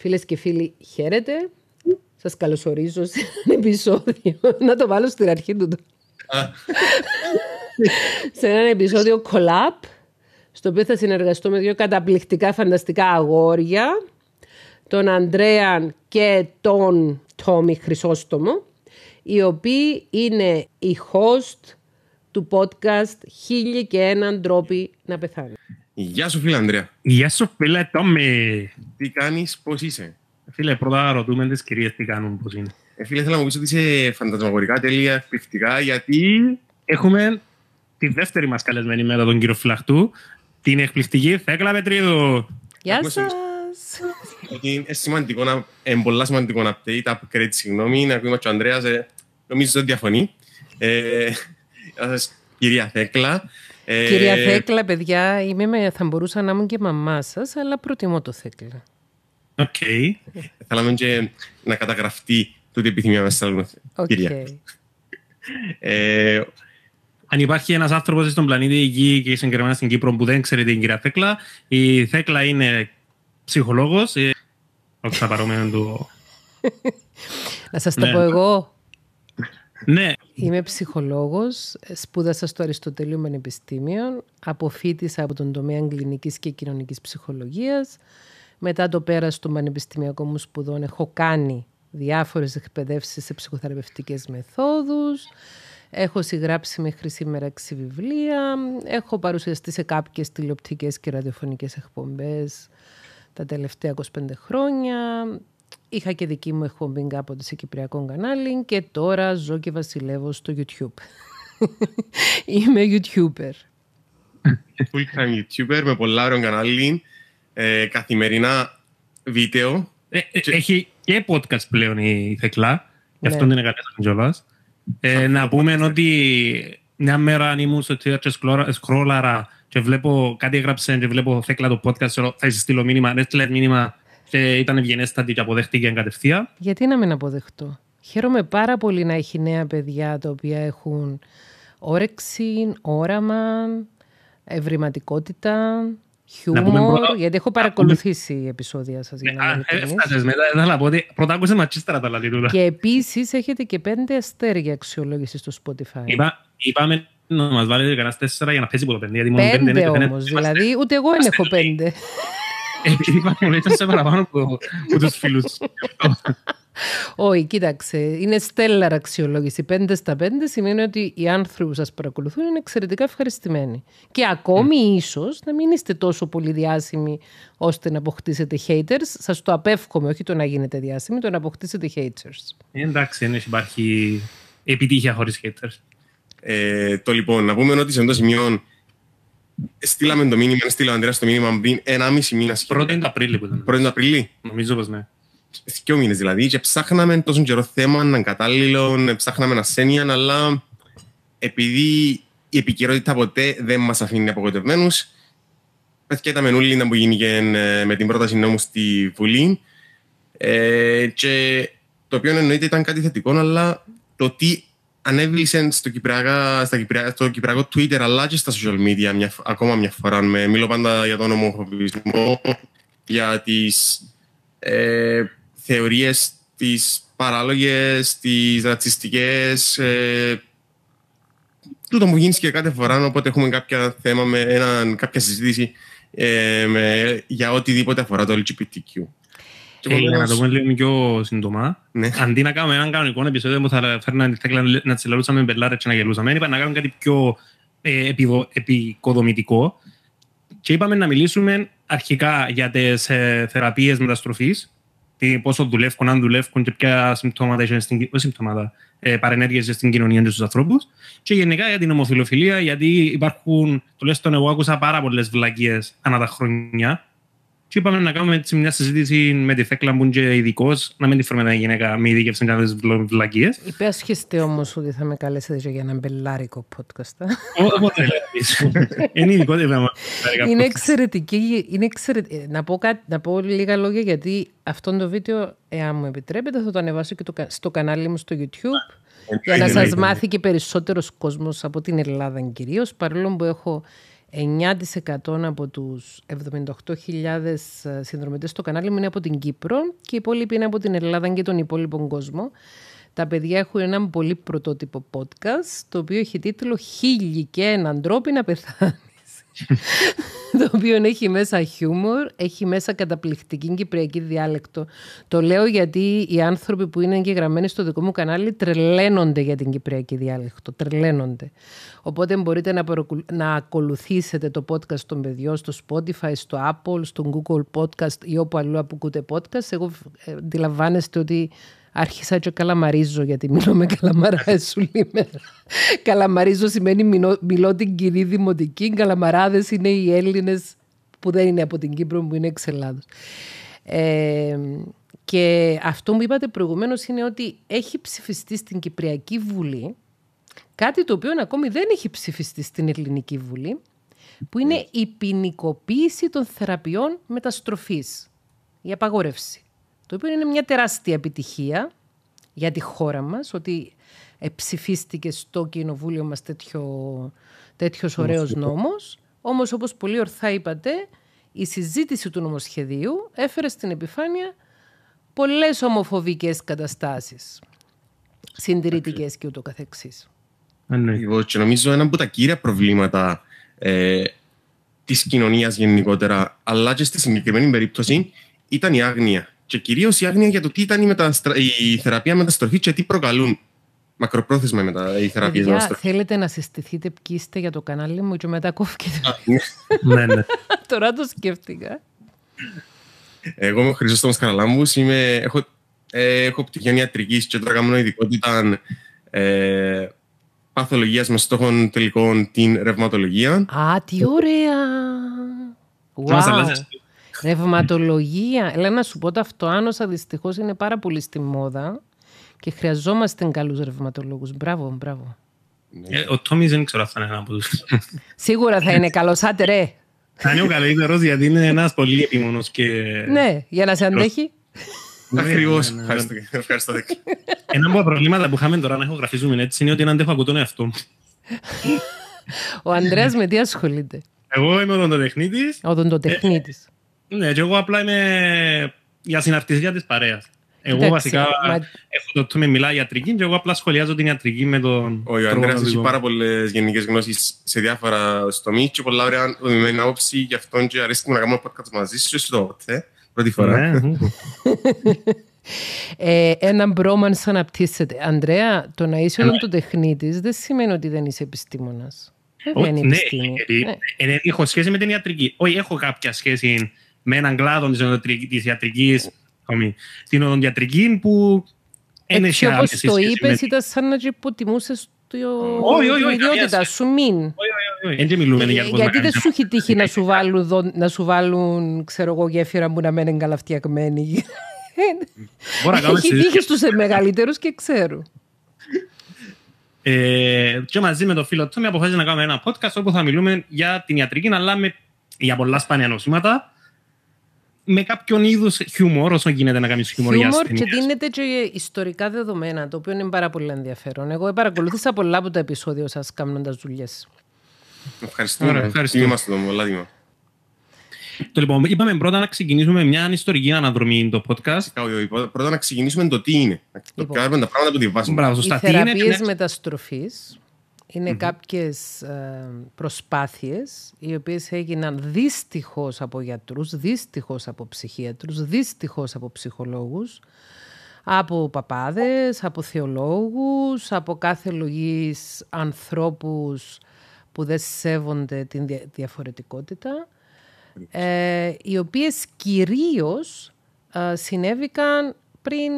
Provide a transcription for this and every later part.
Φίλες και φίλοι, χαίρετε. Σας καλωσορίζω σε ένα επεισόδιο. Να το βάλω στην αρχή του. σε ένα επεισόδιο collab, στο οποίο θα συνεργαστώ με δύο καταπληκτικά φανταστικά αγόρια, τον Αντρέαν και τον Τόμι Χρυσόστομο, οι οποίοι είναι οι host του podcast «Χίλιοι και έναν τρόποι να πεθάνει». Γεια σου φίλε Ανδρέα. Γεια σου φίλε Τόμι. Τι κάνεις, πώς είσαι. Ε, φίλε, πρώτα ρωτούμε τις κυρίες τι κάνουν, πώς είναι. Ε, φίλε, θέλω να μου πεις ότι είσαι φαντασμαγορικά, τέλεια, εκπληκτικά, γιατί έχουμε τη δεύτερη μας καλεσμένη μέρα τον κύριο Φλαχτού, την εκπληκτική Θέκλα Πετρίδου. Γεια σας. Είναι σημαντικό ε, είναι πολύ σημαντικό να update, upgrade, συγγνώμη, να ακούει ο Ανδρέας, ε, νομίζω ότι διαφωνεί. Ε, κυρία Θέκλα, Κυρία ε, Θέκλα, παιδιά, είμαι, θα μπορούσα να ήμουν και μαμά σας, αλλά προτιμώ το Θέκλα. Οκ. Okay. Θέλαμε και να καταγραφτεί το ότι επιθυμία μας, okay. κυρία. Ε, αν υπάρχει ένας άνθρωπος στον πλανήτη Γη και συγκεκριμένα στην Κύπρο που δεν ξέρει την κυρία Θέκλα, η Θέκλα είναι ψυχολόγος. Ε, όχι, θα πάρω του. Να σας το πω εγώ. Ναι. Είμαι ψυχολόγος, σπούδασα στο Αριστοτελείο Πανεπιστήμιο, αποφύτησα από τον τομέα κλινικής και κοινωνικής ψυχολογίας. Μετά το πέρας των πανεπιστημιακών μου σπουδών έχω κάνει διάφορες εκπαιδεύσεις σε ψυχοθεραπευτικές μεθόδους. Έχω συγγράψει μέχρι σήμερα έξι βιβλία. Έχω παρουσιαστεί σε κάποιες τηλεοπτικές και ραδιοφωνικές εκπομπές τα τελευταία 25 χρόνια. Είχα και δική μου εκπομπή κάποτε σε Κυπριακό κανάλι και τώρα ζω και βασιλεύω στο YouTube. Είμαι YouTuber. Full-time YouTuber με πολλά ωραία κανάλι, ε, καθημερινά βίντεο. Ε, ε, έχει και podcast πλέον η Θεκλά, γι' αυτό την ναι. είναι κιόλας. Ε, να πούμε ότι μια μέρα αν ήμουν στο Twitter και σκρόλαρα και βλέπω κάτι έγραψε και βλέπω Θέκλα το podcast, θα στείλω μήνυμα, δεν ναι, στείλω μήνυμα και ήταν ευγενέστατη και αποδέχτηκε κατευθείαν. Γιατί να μην αποδεχτώ. Χαίρομαι πάρα πολύ να έχει νέα παιδιά τα οποία έχουν όρεξη, όραμα, ευρηματικότητα, χιούμορ. Γιατί έχω παρακολουθήσει πούμε... επεισόδια σας. Ναι, έφτασε μετά, δεν θα πω ότι πρώτα άκουσα ματσίστερα τα λατινούλα. Και επίσης έχετε και πέντε αστέρια αξιολόγηση στο Spotify. Είπα, είπαμε να μας βάλετε κανένας τέσσερα για να πέσει από το πέντε. Γιατί μόνο πέντε, πέντε, πέντε, δηλαδή ούτε εγώ δεν έχω πέντε. Ε, έτσι σε παραπάνω από, από τους φίλους. Όχι, κοίταξε, είναι στέλλαρα αξιολόγηση. Πέντε στα 5 σημαίνει ότι οι άνθρωποι που σας παρακολουθούν είναι εξαιρετικά ευχαριστημένοι. Και ακόμη mm. ίσως να μην είστε τόσο πολύ διάσημοι ώστε να αποκτήσετε haters. Σας το απεύχομαι, όχι το να γίνετε διάσημοι, το να αποκτήσετε haters. Ε, εντάξει, δεν υπάρχει επιτυχία χωρίς haters. Ε, το λοιπόν, να πούμε ότι σε αυτό το σημείο Στείλαμε το μήνυμα, στείλαμε Αντρέα το μήνυμα πριν ένα μισή μήνα. Πρώτη είναι Απρίλη που ήταν. Πρώτη Απρίλη. Νομίζω πως ναι. Δυο μήνες δηλαδή. Και ψάχναμε τόσο καιρό θέμα, έναν κατάλληλο, ψάχναμε ένα σένια, αλλά επειδή η επικαιρότητα ποτέ δεν μας αφήνει απογοητευμένους, πέθηκε τα μενούλινα που γίνηκε ε, με την πρόταση νόμου στη Βουλή. Ε, και το οποίο εννοείται ήταν κάτι θετικό, αλλά το τι ανέβησε στο, Κυπράγα, στα Κυπρά, στο Κυπράγο Twitter αλλά και στα social media ακόμα μια φορά. Με, μιλώ πάντα για τον ομοφοβισμό, για τις ε, θεωρίες τις παράλογες, τις ρατσιστικές, ε, τούτο μου γίνει και κάθε φορά, οπότε έχουμε κάποια θέμα με έναν, κάποια συζήτηση ε, με, για οτιδήποτε αφορά το LGBTQ να το πούμε λίγο πιο σύντομα, ναι. αντί να κάνουμε έναν κανονικό επεισόδιο που θα φέρνει να, να με μπελάρε και να γελούσαμε, είπαμε να κάνουμε κάτι πιο ε, επικοδομητικό και είπαμε να μιλήσουμε αρχικά για ε, τι θεραπείες μεταστροφής, πόσο δουλεύουν, αν δουλεύουν και ποια συμπτώματα, είχε στην, ε, στην κοινωνία και στους ανθρώπους. Και γενικά για την ομοφιλοφιλία, γιατί υπάρχουν, τουλάχιστον εγώ άκουσα πάρα πολλές βλακίες ανά τα χρόνια και είπαμε να κάνουμε έτσι μια συζήτηση με τη Θέκλα που είναι ειδικός, να μην τη φέρουμε να γυναίκα με ειδικέ να βλακίες. Υπέσχεστε όμως ότι θα με καλέσετε για ένα μπελάρικο podcast. Όποτε Είναι ειδικό, Είναι εξαιρετική. Είναι εξαιρετική. Ε, να, πω κάτι, να πω λίγα λόγια γιατί αυτό το βίντεο, εάν μου επιτρέπετε, θα το ανεβάσω και στο κανάλι μου στο YouTube. Ε, για να σα μάθει και περισσότερος κόσμος από την Ελλάδα κυρίως, παρόλο που έχω 9% από τους 78.000 ε, συνδρομητές στο κανάλι μου είναι από την Κύπρο και οι υπόλοιποι είναι από την Ελλάδα και τον υπόλοιπο κόσμο. Τα παιδιά έχουν έναν πολύ πρωτότυπο podcast, το οποίο έχει τίτλο «Χίλιοι και έναν τρόπο να πεθάνεις». το οποίο έχει μέσα χιούμορ, έχει μέσα καταπληκτική κυπριακή διάλεκτο. Το λέω γιατί οι άνθρωποι που είναι εγγεγραμμένοι στο δικό μου κανάλι τρελαίνονται για την κυπριακή διάλεκτο. Τρελαίνονται. Οπότε μπορείτε να, να ακολουθήσετε το podcast των παιδιών στο Spotify, στο Apple, στο Google Podcast ή όπου αλλού ακούτε podcast. Εγώ ε, αντιλαμβάνεστε ότι Άρχισα και καλαμαρίζω γιατί μιλώ με σου μέρα. καλαμαρίζω σημαίνει μιλώ, μιλώ την κοινή δημοτική. Καλαμαράδες είναι οι Έλληνες που δεν είναι από την Κύπρο που είναι εξ Ελλάδος. Ε, και αυτό που είπατε προηγουμένως είναι ότι έχει ψηφιστεί στην Κυπριακή Βουλή κάτι το οποίο ακόμη δεν έχει ψηφιστεί στην Ελληνική Βουλή που είναι η ποινικοποίηση των θεραπείων μεταστροφής, η απαγόρευση. Το οποίο είναι μια τεράστια επιτυχία για τη χώρα μας, ότι ψηφίστηκε στο κοινοβούλιο μας τέτοιο, τέτοιος ωραίος νόμος. Όμως, όπως πολύ ορθά είπατε, η συζήτηση του νομοσχεδίου έφερε στην επιφάνεια πολλές ομοφοβικές καταστάσεις, συντηρητικές και ούτω καθεξής. Λοιπόν, και νομίζω ένα από τα κύρια προβλήματα ε, της κοινωνίας γενικότερα, αλλά και στη συγκεκριμένη περίπτωση, ήταν η άγνοια και κυρίως η άγνοια για το τι ήταν η, μεταστρα... η θεραπεία μεταστροφής και τι προκαλούν μακροπρόθεσμα μετά η θεραπεία μεταστροφής. Θέλετε να συστηθείτε ποιοι για το κανάλι μου και μετά κόφηκε. ναι, ναι. ναι. Τώρα το σκέφτηκα. Εγώ είμαι ο Χρυσόστομος Καραλάμπους, είμαι, έχω, ε, έχω πτυχία ιατρική και τώρα κάνω ειδικότητα ε, παθολογίας με στόχο τελικών την ρευματολογία. Α, τι ωραία! Wow. Ρευματολογία. Έλα να σου πω αυτό, αυτοάνωσα δυστυχώς είναι πάρα πολύ στη μόδα και χρειαζόμαστε καλούς ρευματολόγους. Μπράβο, μπράβο. Ε, ο Τόμις δεν ξέρω αν θα είναι ένα από τους. Σίγουρα θα είναι καλός, άτε ρε. Θα είναι ο καλύτερος γιατί είναι ένας πολύ επίμονο και. Ναι, για να σε αντέχει. Ναι, Ακριβώς. Ναι, ναι, ευχαριστώ. Ένα από τα προβλήματα που είχαμε τώρα να έχω ηχογραφίζουμε έτσι είναι ότι δεν αντέχω από τον εαυτό μου. Ο Ανδρέας με τι ασχολείται. Εγώ είμαι ο δοντοτεχνίτη. Ο δοντοτεχνίτη. Ε, ναι, και εγώ απλά είμαι για συναρτησία της παρέας. Εγώ Εντάξει, βασικά μα... έχω το τούμε μιλά ιατρική και εγώ απλά σχολιάζω την ιατρική με τον. Ο Ιωάννης έχει πάρα πολλές γενικές γνώσεις σε διάφορα στομεί και πολλά ωραία δομημένα άποψη γι' αυτόν και αρέσει να κάνω podcast μαζί σου. Στο πρώτη φορά. Ναι, ναι. ε, ένα αναπτύσσεται. Αντρέα, το να είσαι το τεχνίτη δεν σημαίνει ότι δεν είσαι επιστήμονας. Δεν είναι Ναι, ε, ε, ε, ναι. έχω σχέση με την ιατρική. Όχι, έχω κάποια σχέση με έναν κλάδο της ιατρική. Στην οδοντιατρική που. Ε, και όπω το είπε, ήταν σαν να υποτιμούσε την ιδιότητα σου. Μην. Ε, γιατί δεν σου έχει τύχει ε, να σου βάλουν, ξέρω εγώ, γέφυρα που να μένει καλαφτιακμένη. Έχει τύχει στους μεγαλύτερους και ξέρω. και μαζί με τον φίλο Τόμι αποφάσισα να κάνουμε ένα podcast όπου θα μιλούμε για την ιατρική αλλά με, για πολλά σπάνια νοσήματα με κάποιον είδους χιούμορ, όσο γίνεται να κάνεις χιούμορ για Χιούμορ και δίνεται και ιστορικά δεδομένα, το οποίο είναι πάρα πολύ ενδιαφέρον. Εγώ παρακολούθησα πολλά από τα επεισόδια σας κάνοντας δουλειές. Ευχαριστώ. ευχαριστώ. Είμαστε εδώ. μολάδι Το λοιπόν, είπαμε πρώτα να ξεκινήσουμε μια ιστορική αναδρομή το podcast. Πρώτα να ξεκινήσουμε το τι είναι. Λοιπόν, κάνουμε τα πράγματα που διαβάσουμε Μπράβο, σωστά. Οι θεραπείες μεταστροφής είναι mm-hmm. κάποιες ε, προσπάθειες οι οποίες έγιναν δυστυχώς από γιατρούς, δυστυχώς από ψυχίατρους, δυστυχώς από ψυχολόγους, από παπάδες, από θεολόγους, από κάθε λογής ανθρώπους που δεν σέβονται την διαφορετικότητα, ε, οι οποίες κυρίως ε, συνέβηκαν πριν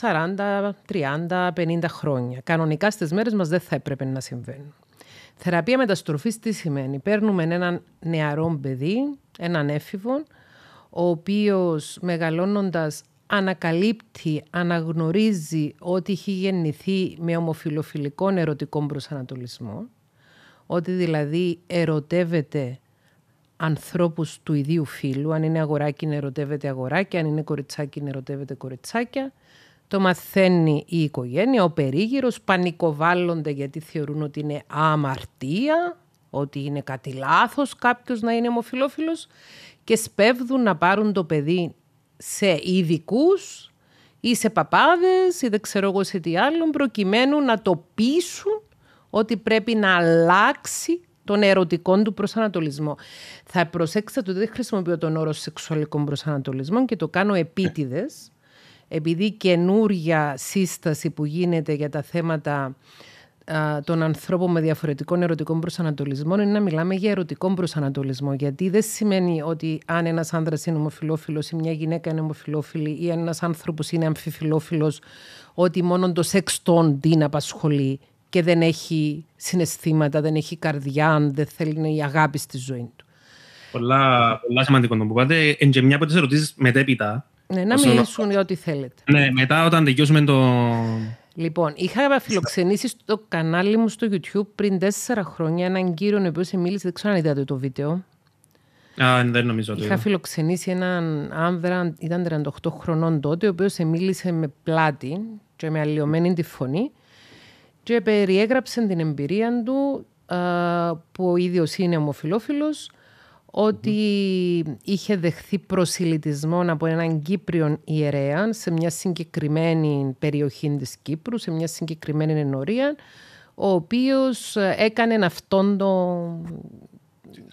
40, 30, 50 χρόνια. Κανονικά στις μέρες μας δεν θα έπρεπε να συμβαίνουν. Θεραπεία μεταστροφής τι σημαίνει. Παίρνουμε έναν νεαρό παιδί, έναν έφηβο, ο οποίος μεγαλώνοντας ανακαλύπτει, αναγνωρίζει ότι έχει γεννηθεί με ομοφιλοφιλικό ερωτικό προσανατολισμό, ότι δηλαδή ερωτεύεται ανθρώπους του ιδίου φύλου, αν είναι αγοράκι ερωτεύεται αγοράκι... αν είναι κοριτσάκι ερωτεύεται κοριτσάκια, το μαθαίνει η οικογένεια, ο περίγυρος, πανικοβάλλονται γιατί θεωρούν ότι είναι αμαρτία, ότι είναι κάτι λάθος κάποιος να είναι ομοφιλόφιλος και σπέβδουν να πάρουν το παιδί σε ειδικούς ή σε παπάδες ή δεν ξέρω εγώ σε τι άλλο, προκειμένου να το πείσουν ότι πρέπει να αλλάξει τον ερωτικό του προσανατολισμό. Θα προσέξετε ότι δεν χρησιμοποιώ τον όρο σεξουαλικών προσανατολισμό και το κάνω επίτηδες, επειδή καινούρια σύσταση που γίνεται για τα θέματα των ανθρώπων με διαφορετικών ερωτικών προσανατολισμών είναι να μιλάμε για ερωτικό προσανατολισμό. Γιατί δεν σημαίνει ότι αν ένας άνδρας είναι ομοφυλόφιλος ή μια γυναίκα είναι ομοφυλόφιλη ή αν ένας άνθρωπος είναι αμφιφιλόφιλος, ότι μόνο το σεξ των την απασχολεί και δεν έχει συναισθήματα, δεν έχει καρδιά, δεν θέλει η αγάπη στη ζωή του. Πολλά, πολλά σημαντικό να που πάτε. Εν και μια από τις ερωτήσεις μετέπειτα ναι, να μιλήσουν για ό,τι θέλετε. Ναι, μετά όταν τελειώσουμε το... Λοιπόν, είχα φιλοξενήσει στο κανάλι μου στο YouTube πριν τέσσερα χρόνια έναν κύριο ο οποίος μίλησε, δεν ξέρω αν είδατε το βίντεο. Α, δεν νομίζω ότι. Είχα φιλοξενήσει έναν άνδρα, ήταν 38 χρονών τότε, ο οποίος μίλησε με πλάτη και με αλλοιωμένη τη φωνή και περιέγραψε την εμπειρία του που ο ίδιος είναι ομοφιλόφιλος ότι είχε δεχθεί προσιλητισμό από έναν Κύπριον ιερέα σε μια συγκεκριμένη περιοχή της Κύπρου, σε μια συγκεκριμένη ενορία, ο οποίος έκανε αυτόν το,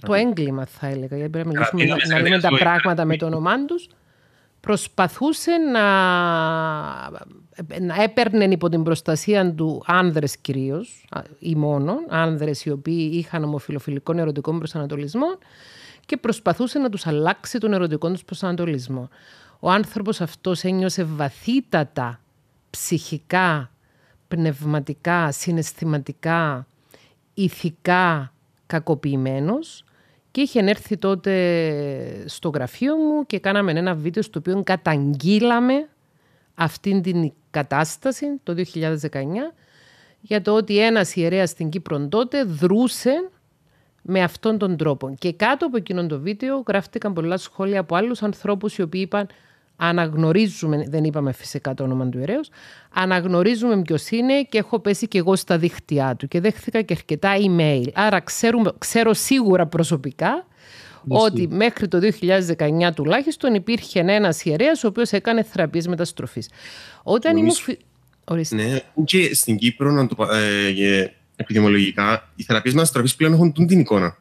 το έγκλημα, θα έλεγα, γιατί πρέπει να, μιλήσουμε, να, να τα πράγματα με το όνομά τους, προσπαθούσε να να έπαιρνε υπό την προστασία του άνδρες κυρίως ή μόνο, άνδρες οι οποίοι είχαν ομοφιλοφιλικό ερωτικό προσανατολισμό και προσπαθούσε να τους αλλάξει τον ερωτικό τους προσανατολισμό. Ο άνθρωπος αυτός ένιωσε βαθύτατα ψυχικά, πνευματικά, συναισθηματικά, ηθικά κακοποιημένος και είχε έρθει τότε στο γραφείο μου και κάναμε ένα βίντεο στο οποίο καταγγείλαμε αυτήν την κατάσταση το 2019 για το ότι ένας ιερέας στην Κύπρο τότε δρούσε με αυτόν τον τρόπο. Και κάτω από εκείνον το βίντεο γράφτηκαν πολλά σχόλια από άλλους ανθρώπους οι οποίοι είπαν αναγνωρίζουμε, δεν είπαμε φυσικά το όνομα του ιερέως, αναγνωρίζουμε ποιος είναι και έχω πέσει και εγώ στα δίχτυά του και δέχθηκα και αρκετά email. Άρα ξέρω σίγουρα προσωπικά ότι μέχρι το 2019 τουλάχιστον υπήρχε ένας ιερέας ο οποίος έκανε θεραπείες μεταστροφής. Όταν ήμουν. Ναι, και στην Κύπρο, να το, ε, επιδημολογικά, οι θεραπείες μεταστροφής πλέον έχουν την εικόνα.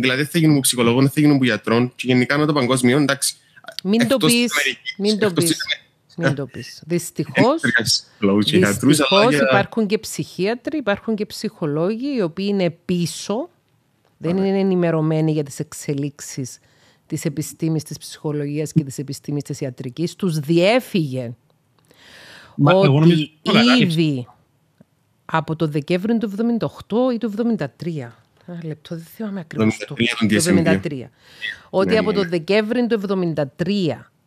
δηλαδή, δεν θα γίνουν ψυχολόγων, δεν θα γίνουν που γιατρών και γενικά με το παγκόσμιο, εντάξει. Μην το πει. Μην το πει. Ε, υπάρχουν και ψυχίατροι, υπάρχουν και ψυχολόγοι οι οποίοι είναι πίσω δεν είναι ενημερωμένοι για τις εξελίξεις της επιστήμης της ψυχολογίας και της επιστήμης της ιατρικής. Τους διέφυγε ότι ήδη από το Δεκέμβριο του 78 ή του 73... Ένα λεπτό, δεν θυμάμαι ακριβώς. το, Ότι ναι, από ναι. το Δεκέμβριο του 73,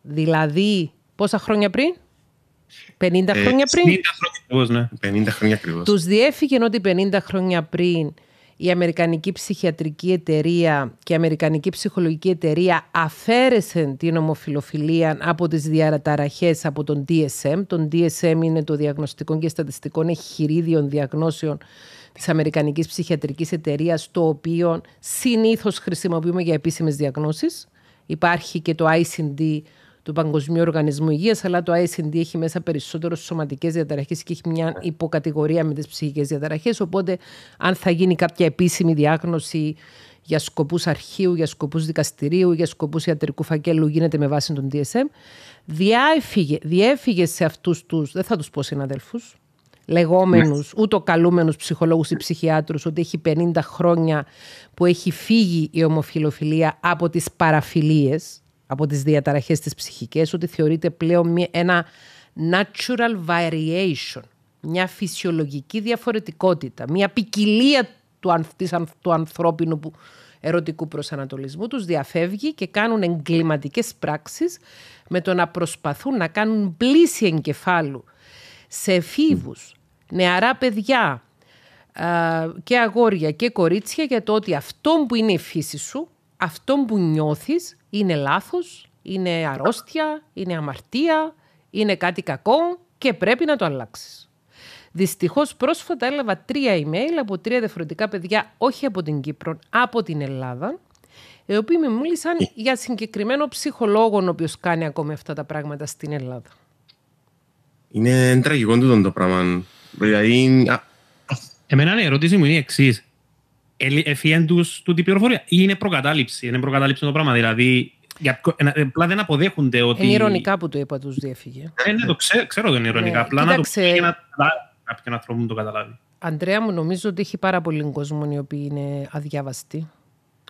δηλαδή πόσα χρόνια πριν, 50 ε, ναι. χρόνια πριν. 50 χρόνια ακριβώς, ναι. Τους διέφυγε ότι 50 χρόνια πριν η Αμερικανική Ψυχιατρική Εταιρεία και η Αμερικανική Ψυχολογική Εταιρεία αφαίρεσαν την ομοφιλοφιλία από τις διαταραχές από τον DSM. Τον DSM είναι το Διαγνωστικό και Στατιστικό Εχειρίδιο Διαγνώσεων της Αμερικανικής Ψυχιατρικής Εταιρείας, το οποίο συνήθως χρησιμοποιούμε για επίσημες διαγνώσεις. Υπάρχει και το ICD, του Παγκοσμίου Οργανισμού Υγείας, αλλά το ISND έχει μέσα περισσότερο σωματικές διαταραχές και έχει μια ναι. υποκατηγορία με τις ψυχικές διαταραχές. Οπότε, αν θα γίνει κάποια επίσημη διάγνωση για σκοπούς αρχείου, για σκοπούς δικαστηρίου, για σκοπούς ιατρικού φακέλου γίνεται με βάση τον DSM. Διέφυγε, διέφυγε σε αυτούς τους δεν θα τους πω συναδέλφους, ούτε καλούμενου ψυχολόγου ναι. ούτω καλούμενους ψυχολόγους ή ψυχιάτρους, ότι έχει 50 χρόνια που έχει φύγει η ψυχιατρου οτι εχει 50 χρονια που από τις παραφιλίες από τις διαταραχές της ψυχικής, ότι θεωρείται πλέον μια, ένα natural variation, μια φυσιολογική διαφορετικότητα, μια ποικιλία του, της, του ανθρώπινου που, ερωτικού προσανατολισμού τους διαφεύγει και κάνουν εγκληματικές πράξεις με το να προσπαθούν να κάνουν πλήση εγκεφάλου σε εφήβους, νεαρά παιδιά και αγόρια και κορίτσια για το ότι αυτό που είναι η φύση σου, αυτό που νιώθεις είναι λάθος, είναι αρρώστια, είναι αμαρτία, είναι κάτι κακό και πρέπει να το αλλάξεις. Δυστυχώς πρόσφατα έλαβα τρία email από τρία διαφορετικά παιδιά, όχι από την Κύπρο, από την Ελλάδα, οι οποίοι με μίλησαν ε. για συγκεκριμένο ψυχολόγο ο οποίος κάνει ακόμη αυτά τα πράγματα στην Ελλάδα. Είναι τραγικό το πράγμα. Δηλαδή, Εμένα η ερώτηση μου είναι η εξής. Εφιέν τους την πληροφορία. ή Είναι προκατάληψη. Είναι προκατάληψη το πράγμα. Δηλαδή, απλά δεν αποδέχονται ότι... Είναι ηρωνικά που το είπα τους διέφυγε. Ε, ναι, το ξέρω, ξέρω ότι είναι ηρωνικά. Ναι, απλά να το πει για να κάποιον άνθρωπο το καταλάβει. Αντρέα μου, νομίζω ότι έχει πάρα πολλοί κόσμο οι οποίοι είναι αδιάβαστοι.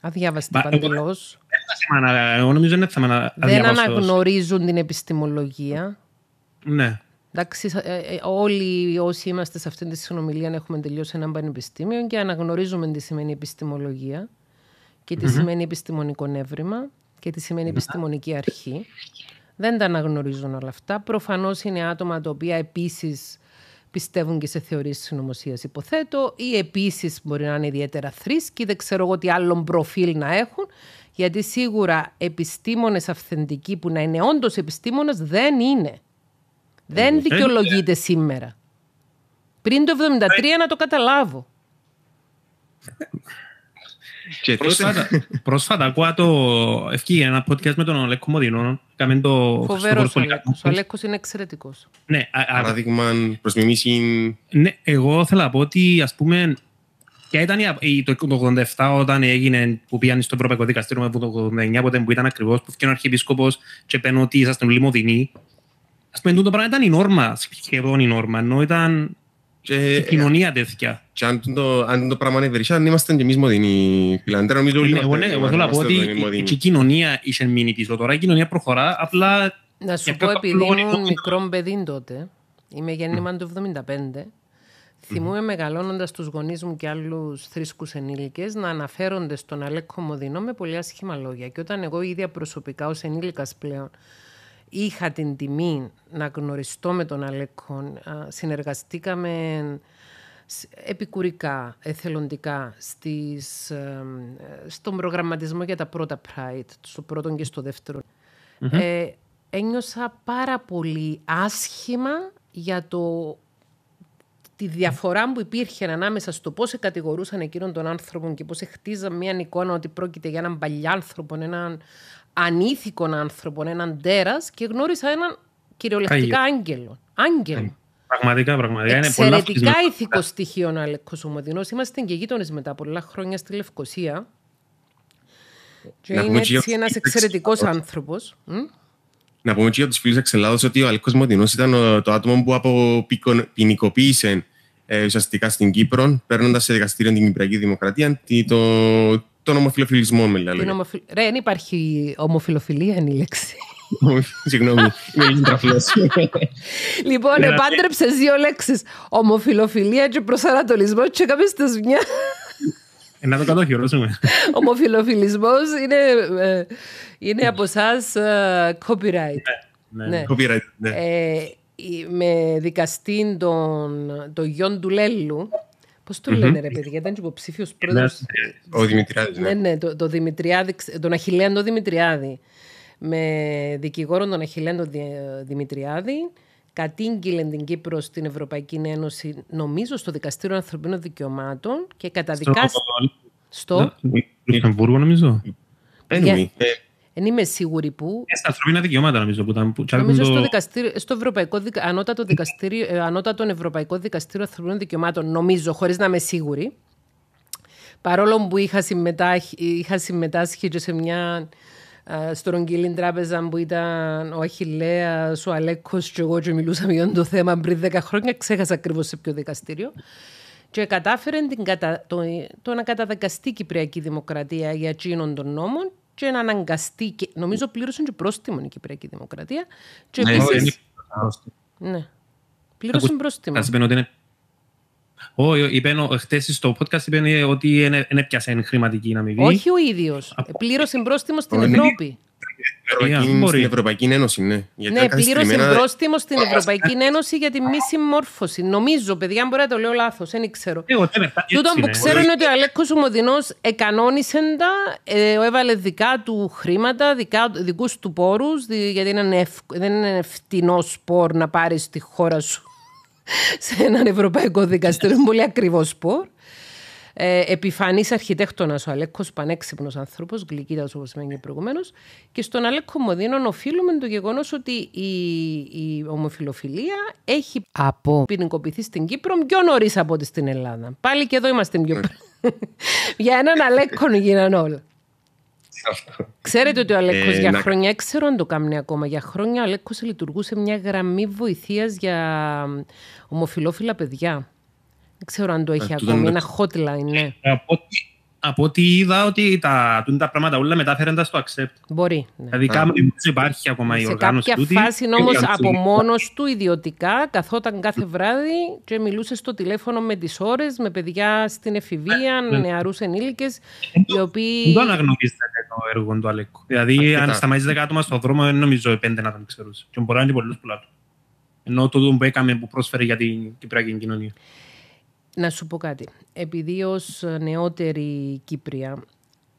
Αδιάβαστοι παντελώ. Εγώ νομίζω δεν θα με Δεν αναγνωρίζουν την επιστημολογία. Ναι. Εντάξει, ε, ε, όλοι όσοι είμαστε σε αυτήν τη συνομιλία να έχουμε τελειώσει ένα πανεπιστήμιο και αναγνωρίζουμε τι σημαίνει επιστημολογία και τι mm-hmm. σημαίνει επιστημονικό νεύρημα και τι σημαινει ναι. επιστημονική αρχή. Δεν τα αναγνωρίζουν όλα αυτά. Προφανώς είναι άτομα τα οποία επίσης πιστεύουν και σε θεωρίες συνωμοσίας, υποθέτω, ή επίσης μπορεί να είναι ιδιαίτερα θρήσκοι, δεν ξέρω εγώ τι άλλον προφίλ να έχουν. Γιατί σίγουρα επιστήμονες αυθεντικοί που να είναι όντως επιστήμονες δεν είναι. Δεν δικαιολογείται σήμερα. Πριν το 1973 ε. να το καταλάβω. Και πρόσφατα, ακούω το ευκεί ένα podcast με τον Αλέκο Μοδινό. Κάμε Φοβερός ο λέκο Ο είναι εξαιρετικός. Ναι, Παράδειγμα, μιμήσεις. Ναι, εγώ θέλω να πω ότι ας πούμε... Και ήταν το 1987 όταν έγινε που πήγαν στο Ευρωπαϊκό Δικαστήριο με το 1989 που ήταν ακριβώς που φτιάχνει ο Αρχιεπίσκοπος και πένω ότι ήσασταν λιμωδινοί Ας πούμε, το πράγμα ήταν η νόρμα, σχεδόν η νόρμα, ενώ ήταν η ε, κοινωνία τέτοια. Και αν το, αν το πράγμα είναι βερισσά, αν είμαστε και εμείς μοδινοί φιλαντέρα, νομίζω ε, όλοι ναι, είμαστε. Ναι, εγώ θέλω να πω ότι και η κοινωνία είσαι μείνει της, Τώρα η κοινωνία προχωρά, απλά... Να σου πω, επειδή ήμουν μικρό παιδί τότε, είμαι γέννημα του 75, Θυμούμαι μεγαλώνοντας τους γονείς μου και άλλους θρήσκου ενήλικε να αναφέρονται στον Αλέκο Μοδινό με πολύ άσχημα λόγια. Και όταν εγώ ίδια προσωπικά ως ενήλικας πλέον είχα την τιμή να γνωριστώ με τον Αλέκον. Συνεργαστήκαμε επικουρικά, εθελοντικά στις, στον προγραμματισμό για τα πρώτα Pride, στο πρώτο και στο δευτερο ε, ένιωσα πάρα πολύ άσχημα για το τη διαφορά που υπήρχε ανάμεσα στο πώς κατηγορούσαν εκείνον τον άνθρωπο και πώς χτίζαν μια εικόνα ότι πρόκειται για έναν παλιάνθρωπο, έναν ανήθικων άνθρωπων, έναν τέρας και γνώρισα έναν κυριολεκτικά άγγελο. Άγγελο. Πραγματικά, πραγματικά. Εξαιρετικά είναι ηθικό στοιχείο ο Αλέκο Ομοδινό. Είμαστε και γείτονες μετά πολλά χρόνια στη Λευκοσία. Και να είναι έτσι ένας εξαιρετικό άνθρωπο. Να πούμε και για τους φίλους εξ Ελλάδο ότι ο Αλέκο Ομοδινό ήταν το άτομο που αποποινικοποίησε ε, ουσιαστικά στην Κύπρο, παίρνοντας σε δικαστήριο την Κυπριακή Δημοκρατία το, τον ομοφιλοφιλισμό μιλάμε. Ρε, δεν υπάρχει ομοφιλοφιλία, είναι η λέξη. Συγγνώμη, είναι λίγο τραφλός. λοιπόν, επάντρεψε δύο λέξεις. Ομοφιλοφιλία και προσανατολισμός, και κάμε στη μια. Ένα ε, το Ομοφιλοφιλισμός είναι, ε, είναι από ναι. εσάς ε, copyright. Ναι, ναι, ναι, Copyright, ναι. Ε, με δικαστή τον, τον Γιον Τουλέλου. Πώς το λένε, mm-hmm. ρε παιδιά, ήταν υποψήφιος ναι, πρόεδρος. Ο Δημητριάδης. Ναι. ναι, ναι, το, το Δημητριάδη, τον Αχηλέα τον Δημητριάδη. Με δικηγόρο τον Αχηλέα τον Δημητριάδη. Κατήγγειλε την Κύπρο στην Ευρωπαϊκή Ένωση, νομίζω, στο Δικαστήριο Ανθρωπίνων Δικαιωμάτων και καταδικάστηκε. Στο. Ναι. Λουξεμβούργο, νομίζω. Ένωμη. Δεν είμαι σίγουρη που. Ε, στα ανθρωπίνα δικαιώματα, νομίζω. Που ήταν, που νομίζω το... στο, δικαστήριο, στο Ευρωπαϊκό, ανώτατο, δικαστήριο, ε, ανώτατο Ευρωπαϊκό Δικαστήριο Ανθρωπίνων Δικαιωμάτων, νομίζω, χωρίς να είμαι σίγουρη. Παρόλο που είχα, είχα συμμετάσχει και σε μια ε, στρογγυλή τράπεζα που ήταν ο Αχιλέας, ο Αλέκος και εγώ και μιλούσαμε για το θέμα πριν 10 χρόνια, ξέχασα ακριβώς σε ποιο δικαστήριο. Και κατάφερε την κατα... το... το να καταδικαστεί η Κυπριακή Δημοκρατία για εκείνον των νόμων και να αναγκαστεί. Και νομίζω πλήρωσαν και πρόστιμο η Κυπριακή Δημοκρατία. Και ναι, επίσης... ναι. Πλήρωσαν πρόστιμο. Όχι, χτες στο podcast είπε ότι είναι έπιασε χρηματική να μην Όχι ο ίδιος. Πλήρωσε πρόστιμο στην Ευρώπη στην Ευρωπαϊκή Ένωση, ναι. ναι, πλήρωσε πρόστιμο στην Ευρωπαϊκή Ένωση για τη μη συμμόρφωση. Νομίζω, παιδιά, μπορεί να το λέω λάθος, δεν ξέρω. Τούτο που ξέρω είναι ότι ο Αλέκος Ομοδινός εκανόνισε τα, ε, έβαλε δικά του χρήματα, δικούς του πόρους, γιατί δεν είναι φτηνός σπορ να πάρεις τη χώρα σου σε έναν ευρωπαϊκό δικαστήριο. Είναι πολύ ακριβός σπορ. Ε, Επιφανής αρχιτέκτονας ο Αλέκος, πανέξυπνος άνθρωπος, γλυκίδα όπως είπαμε προηγουμένως. Και στον Αλέκο Μοδίνων οφείλουμε το γεγονός ότι η, η ομοφιλοφιλία έχει από... ποινικοποιηθεί στην Κύπρο πιο νωρίς από ό,τι στην Ελλάδα. Πάλι και εδώ είμαστε πιο ναι. πριν. Για έναν Αλέκο γίνανε όλα. Ξέρετε ότι ο Αλέκος ε, για να... χρόνια, ξέρω αν το κάνει ακόμα, για χρόνια ο Αλέκος λειτουργούσε μια γραμμή βοηθείας για ομοφιλόφιλα παιδιά. Δεν ξέρω αν το έχει ε, ακόμη. Ένα hotline, ναι. Ε, από ό,τι είδα ότι τα, τα πράγματα όλα τα στο accept. Μπορεί. Ναι. Δηλαδή κάπου υπάρχει ακόμα η οργάνωση του. Σε κάποια φάση όμω από μόνος του ιδιωτικά καθόταν κάθε βράδυ και μιλούσε στο τηλέφωνο με τις ώρες, με παιδιά στην εφηβεία, ναι. Ε, νεαρούς ενήλικες. οι οποίοι... Δεν το αναγνωρίζετε το έργο του Αλέκου. Δηλαδή αν σταματήσει κάτω άτομα στον δρόμο, δεν νομίζω πέντε να τον ξέρουν. Και μπορεί να είναι πολλούς που Ενώ το που έκαμε που πρόσφερε για την κυπριακή κοινωνία. Να σου πω κάτι. Επειδή ως νεότερη Κύπρια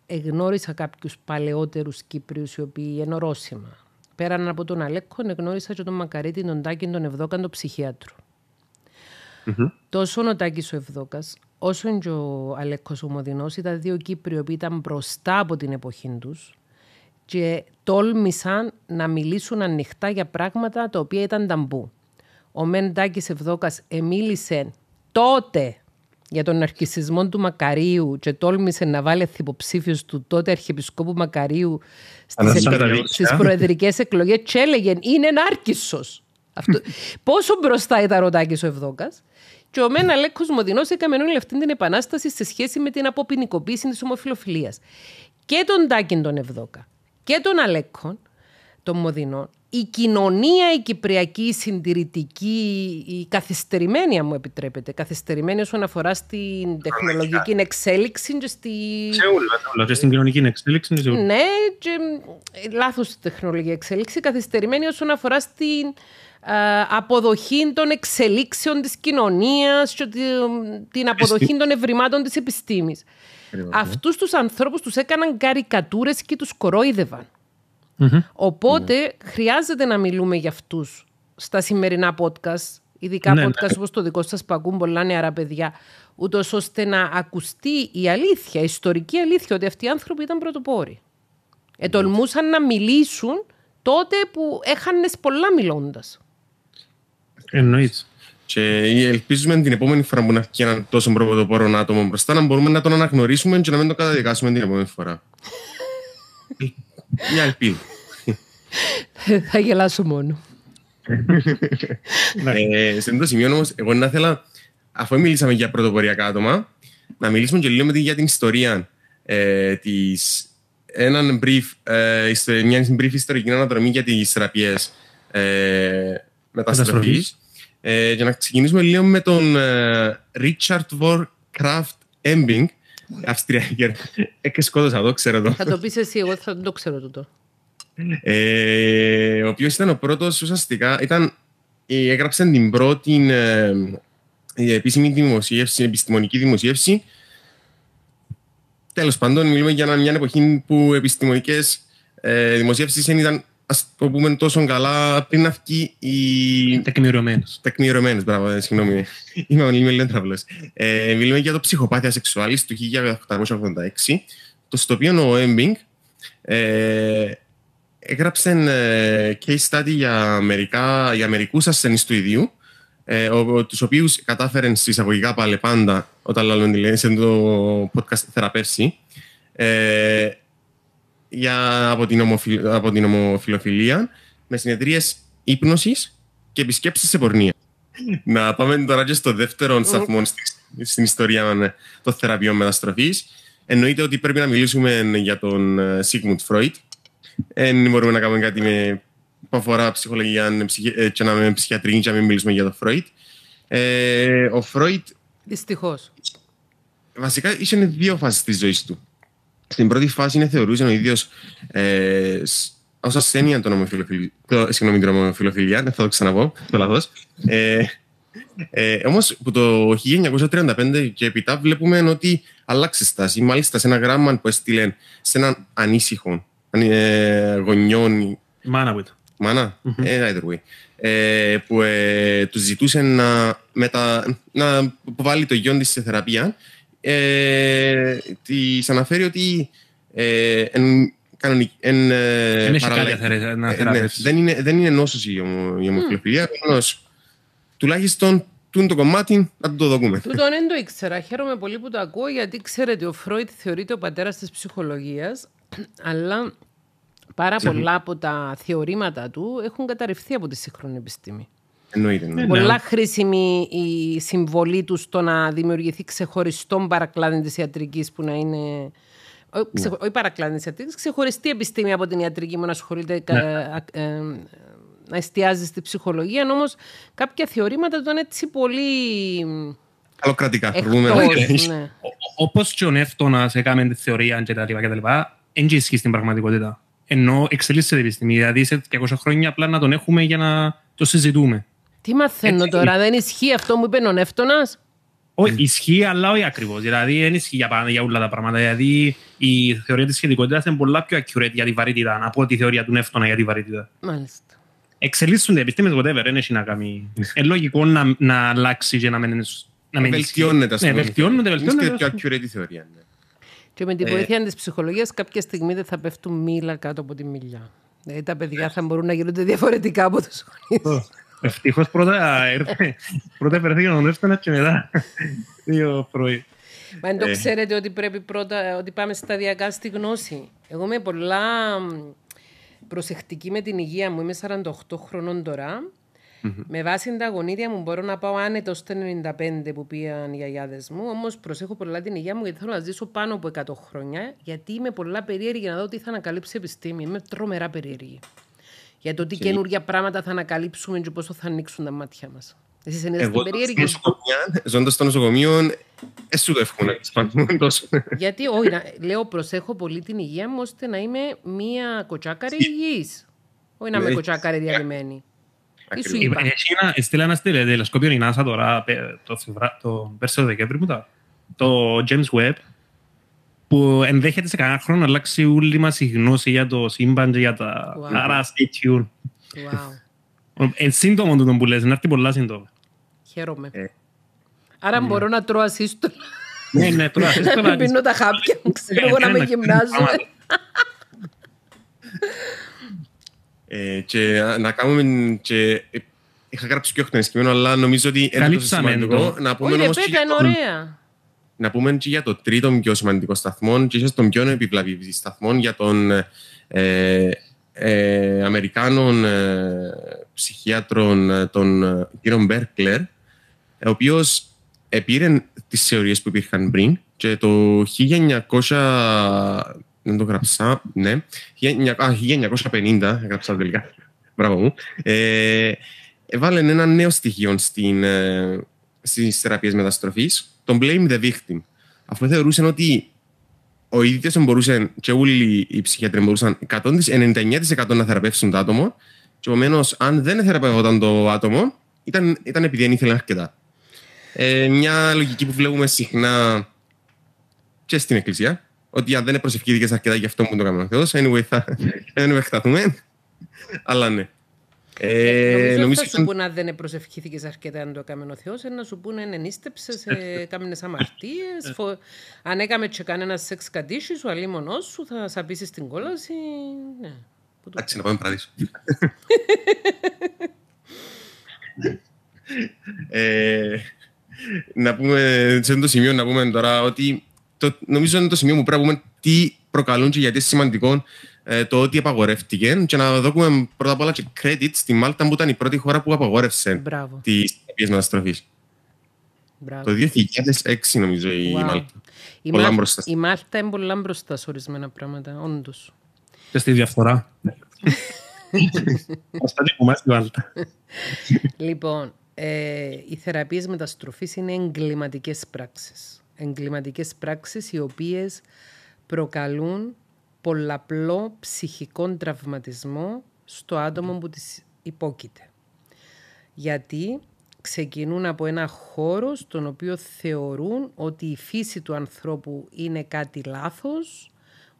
εγνώρισα κάποιους παλαιότερους Κύπριους οι οποίοι είναι ορόσημα. Πέραν από τον Αλέκο εγνώρισα και τον Μακαρίτη, τον Τάκη, τον Ευδόκαν, τον ψυχιατρο Τόσο ο Τάκης ο Ευδόκας, όσο και ο Αλέκος ο ήταν δύο Κύπριοι οποίοι ήταν μπροστά από την εποχή τους και τόλμησαν να μιλήσουν ανοιχτά για πράγματα τα οποία ήταν ταμπού. Ο Μεν Τάκης εμίλησε τότε για τον αρχισισμό του Μακαρίου και τόλμησε να βάλει θυποψήφιος του τότε Αρχιεπισκόπου Μακαρίου στις προεδρικές εκλογές προεδρικές και έλεγε είναι ένα Πόσο μπροστά ήταν ο Τάκης ο Ευδόκας και ο Μένα Λέκος Μοδινό έκαμε όλη αυτή την επανάσταση σε σχέση με την αποποινικοποίηση της ομοφιλοφιλίας. Και τον Τάκιν τον Ευδόκα και τον Αλέκον, τον Μοδινό, η κοινωνία, η κυπριακή, η συντηρητική, η καθυστερημένη, αν μου επιτρέπετε, καθυστερημένη όσον αφορά στην τεχνολογική εξέλιξη και στη... Σε όλα, Και στην κοινωνική εξέλιξη. Ναι, και... λάθος τεχνολογική εξέλιξη, καθυστερημένη όσον αφορά στην αποδοχή των εξελίξεων της κοινωνίας και την αποδοχή των ευρημάτων της επιστήμης. Ναι. Αυτούς τους ανθρώπους τους έκαναν καρικατούρες και τους κορόιδευαν. Mm-hmm. οποτε mm-hmm. χρειάζεται να μιλούμε για αυτούς στα σημερινά podcast, ειδικά ναι, ναι. podcast ναι. το δικό σας που ακούν πολλά νεαρά παιδιά, ούτως ώστε να ακουστεί η αλήθεια, η ιστορική αλήθεια, ότι αυτοί οι άνθρωποι ήταν πρωτοπόροι. Ετολμούσαν ναι. mm-hmm. να μιλήσουν τότε που έχανες πολλά μιλώντας. Εννοείται. Και ελπίζουμε την επόμενη φορά που να έχει έναν τόσο πρωτοπόρο άτομο μπροστά να μπορούμε να τον αναγνωρίσουμε και να μην το καταδικάσουμε την επόμενη φορά. Μια ελπίδα. θα γελάσω μόνο. Ε, σε αυτό το σημείο όμως, εγώ να ήθελα, αφού μιλήσαμε για πρωτοποριακά άτομα, να μιλήσουμε και λίγο για την ιστορία ε, της... τη. Έναν brief, ε, μια brief ιστορική αναδρομή για τις θεραπείες ε, μεταστροφής. Ε, για να ξεκινήσουμε λίγο με τον ε, Richard Warcraft Embing, Αυστριακή. Ε, και σκότωσα, εδώ, ξέρω το. Θα το πεις εσύ, εγώ θα το ξέρω τούτο. Ε, ο οποίος ήταν ο πρώτος ουσιαστικά. Ήταν, ε, την πρώτη ε, η επίσημη δημοσίευση, επιστημονική δημοσίευση. Τέλος πάντων, μιλούμε για μια εποχή που επιστημονικές ε, δημοσίευσεις δεν ήταν ας το πούμε τόσο καλά πριν να βγει η... Τεκμηρωμένο. Τεκμηρωμένο, μπράβο, ε, συγγνώμη. Είμαι ο Λίμι Λέντραβλο. Ε, μιλούμε για το ψυχοπάθεια σεξουάλης του 1886, το στο οποίο ο Έμπινγκ ε, έγραψε case study για, μερικά, για μερικούς ασθενείς του ιδίου, ε, του τους οποίους κατάφερε στις αγωγικά πάλι πάντα, όταν λαλούν τη το podcast θεραπεύσει. ε, για, από, την ομοφιλ, ομοφιλοφιλία με συνεδρίες ύπνωσης και επισκέψεις σε πορνεία. Να πάμε τώρα και στο δεύτερο σταθμό στην, ιστορία των θεραπείων μεταστροφής. Εννοείται ότι πρέπει να μιλήσουμε για τον ε, Σίγμουντ Φρόιτ. Δεν μπορούμε να κάνουμε κάτι με, που αφορά ψυχολογία ε, και να είμαι ψυχιατρική και να μην μιλήσουμε για τον Φρόιτ. Ε, ο Φρόιτ... Δυστυχώς. Βασικά, είχε δύο φάσεις της ζωής του στην πρώτη φάση θεωρούσε ο ίδιος ε, ως ασθένεια τον την ομοφιλοφιλία, δεν θα το ξαναπώ, το λάθος. Ε, ε, Όμως από το 1935 και επί βλέπουμε ότι αλλάξει στάση. Μάλιστα σε ένα γράμμα που έστειλε σε έναν ανήσυχο ε, Μάνα, που μανα ε, ε, που ε, τους ζητούσε να, μετα, να βάλει το γιον της σε θεραπεία ε, της αναφέρει ότι ε, εν, εν, δεν, είναι, δεν είναι νόσος η ομοφυλοφιλία, mm. Τουλάχιστον τούν το κομμάτι να το δοκούμε. Τούτο δεν το ήξερα. Χαίρομαι πολύ που το ακούω γιατί ξέρετε ο Φρόιτ θεωρείται ο πατέρας της ψυχολογίας αλλά πάρα πολλά από τα θεωρήματα του έχουν καταρριφθεί από τη σύγχρονη επιστήμη. Εννοείται. Ναι, ναι. Πολλά χρήσιμη η συμβολή τους στο να δημιουργηθεί ξεχωριστό παρακλάδι της ιατρικής που να είναι. Ναι. Όχι παρακλάδι της ιατρικής, ξεχωριστή επιστήμη από την ιατρική που να ασχολείται. Ε, να εστιάζει στη ψυχολογία, όμως κάποια θεωρήματα ήταν έτσι πολύ. Καλοκρατικά. Ναι. Όπως και ο Νεύτονα έκαμε τη θεωρία κτλ. Δεν ισχύει στην πραγματικότητα. Ενώ εξελίσσεται η επιστήμη. Δηλαδή σε 200 χρόνια απλά να τον έχουμε για να το συζητούμε. Τι μαθαίνω Έτσι, τώρα, δεν ισχύει αυτό που είπε ο Νεύτονα. Όχι, ισχύει, αλλά όχι ακριβώς. Δηλαδή, δεν ισχύει για πάντα για όλα τα πράγματα. Δηλαδή, η θεωρία της σχετικότητας είναι πολλά πιο accurate για τη βαρύτητα από τη θεωρία του Νεύτονα για τη βαρύτητα. Μάλιστα. Εξελίσσονται επιστήμες, whatever, δεν έχει να κάνει. Είναι λογικό να, να αλλάξει και να μην να μην βελτιώνεται, ναι, βελτιώνεται, Είναι πιο accurate η θεωρία. Ναι. Και με την ε, βοήθεια ε... της ψυχολογίας, κάποια στιγμή δεν θα πέφτουν μήλα κάτω από τη μιλιά. Δηλαδή, τα παιδιά θα μπορούν να γίνονται διαφορετικά από τους γονείς. Ευτυχώς πρώτα ήρθε. πρώτα έφερε για τον ένα και μετά δύο πρωί. Μα δεν το ε. ξέρετε ότι πρέπει πρώτα, ότι πάμε σταδιακά στη γνώση. Εγώ είμαι πολλά προσεκτική με την υγεία μου. Είμαι 48 χρονών Με βάση τα γονίδια μου μπορώ να πάω άνετο στο 95 που πήγαν οι γιαγιάδες μου. Όμως προσέχω πολλά την υγεία μου γιατί θέλω να ζήσω πάνω από 100 χρόνια. Γιατί είμαι πολλά περίεργη να δω τι θα ανακαλύψει η επιστήμη. Είμαι τρομερά περίεργη για το τι και... καινούργια πράγματα θα ανακαλύψουμε και πόσο θα ανοίξουν τα μάτια μας. Εσείς είναι Εγώ περίεργη. ζώντας στο νοσοκομείο, εσύ το εύχομαι Γιατί, όχι, λέω προσέχω πολύ την υγεία μου, ώστε να είμαι μία κοτσάκαρη υγιής. Όχι να είμαι ε, κοτσάκαρη ε, διαλυμένη. Στείλα ένα τηλεσκόπιο η NASA τώρα, το, το, το, Δεκέμβρη το James Webb, που ενδέχεται σε κανένα χρόνο να αλλάξει όλη μας η γνώση για το σύμπαν και για τα... Wow. Άρα, stay tuned. Wow. Εν σύντομο το που λες, να έρθει πολλά σύντομα. Χαίρομαι. Ε. Άρα ναι. μπορώ να τρώω ασύστολα. Ναι, ναι, τρώω ασύστολα. Να μην πίνω τα χάπια μου, ξέρω ε, εγώ να με γυμνάζω. Ε, και να κάνουμε και είχα γράψει πιο χτενές κειμένο, αλλά νομίζω ότι είναι το σημαντικό. Να πούμε όμως και... ωραία να πούμε και για το τρίτο πιο σημαντικό σταθμό και ίσως τον πιο επιβλαβητή σταθμό για τον ε, ε, Αμερικάνων ε, ψυχίατρων, ε, τον ε, κύριο Μπέρκλερ, ο οποίος επήρε τις θεωρίες που υπήρχαν πριν και το 1900. Δεν το γράψα, ναι. 1950, γράψα τελικά. Μπράβο μου. Ε, έβαλε ένα νέο στοιχείο στην, ε, στις θεραπείες μεταστροφής, τον blame the victim. Αφού θεωρούσαν ότι ο ίδιος μπορούσε και όλοι οι ψυχιατροί μπορούσαν 99% να θεραπεύσουν το άτομο. Και επομένως, αν δεν θεραπευόταν το άτομο, ήταν, ήταν επειδή δεν ήθελαν αρκετά. Ε, μια λογική που βλέπουμε συχνά και στην Εκκλησία, ότι αν δεν προσευχήθηκες αρκετά για αυτό που το έκανε ο Θεός, anyway, θα δεν Αλλά ναι. Ε, ε, νομίζω θα σου πούνε αν δεν προσευχήθηκες αρκετά να το έκαμε ο Θεός, να σου πούνε αν ενίστεψε, έκαμε ε, αμαρτίε. αν έκαμε και κανένα σεξ κατήσου, ο αλλή σου, θα σαπίσει στην κόλαση. Ναι. Εντάξει, να πάμε παραδείσου. Ε, να πούμε, σε αυτό το σημείο να πούμε τώρα ότι το, νομίζω είναι το σημείο που πρέπει να πούμε τι προκαλούν και γιατί σημαντικό ε, το ότι απαγορεύτηκε και να δώσουμε πρώτα απ' όλα και credit στη Μάλτα που ήταν η πρώτη χώρα που απαγόρευσε τι θεραπείε μεταστροφή. Το 2006 νομίζω η Μάλτα. Η, Μάλ... μπροστά. η Μάλτα είναι πολλά μπροστά σε ορισμένα πράγματα, όντως. Και στη διαφορά. Αυτά που μας η Μάλτα. Λοιπόν, ε, οι θεραπείες μεταστροφής είναι εγκληματικές πράξεις. Εγκληματικές πράξεις οι οποίες προκαλούν πολλαπλό ψυχικό τραυματισμό στο άτομο ναι. που τις υπόκειται. Γιατί ξεκινούν από ένα χώρο στον οποίο θεωρούν ότι η φύση του ανθρώπου είναι κάτι λάθος,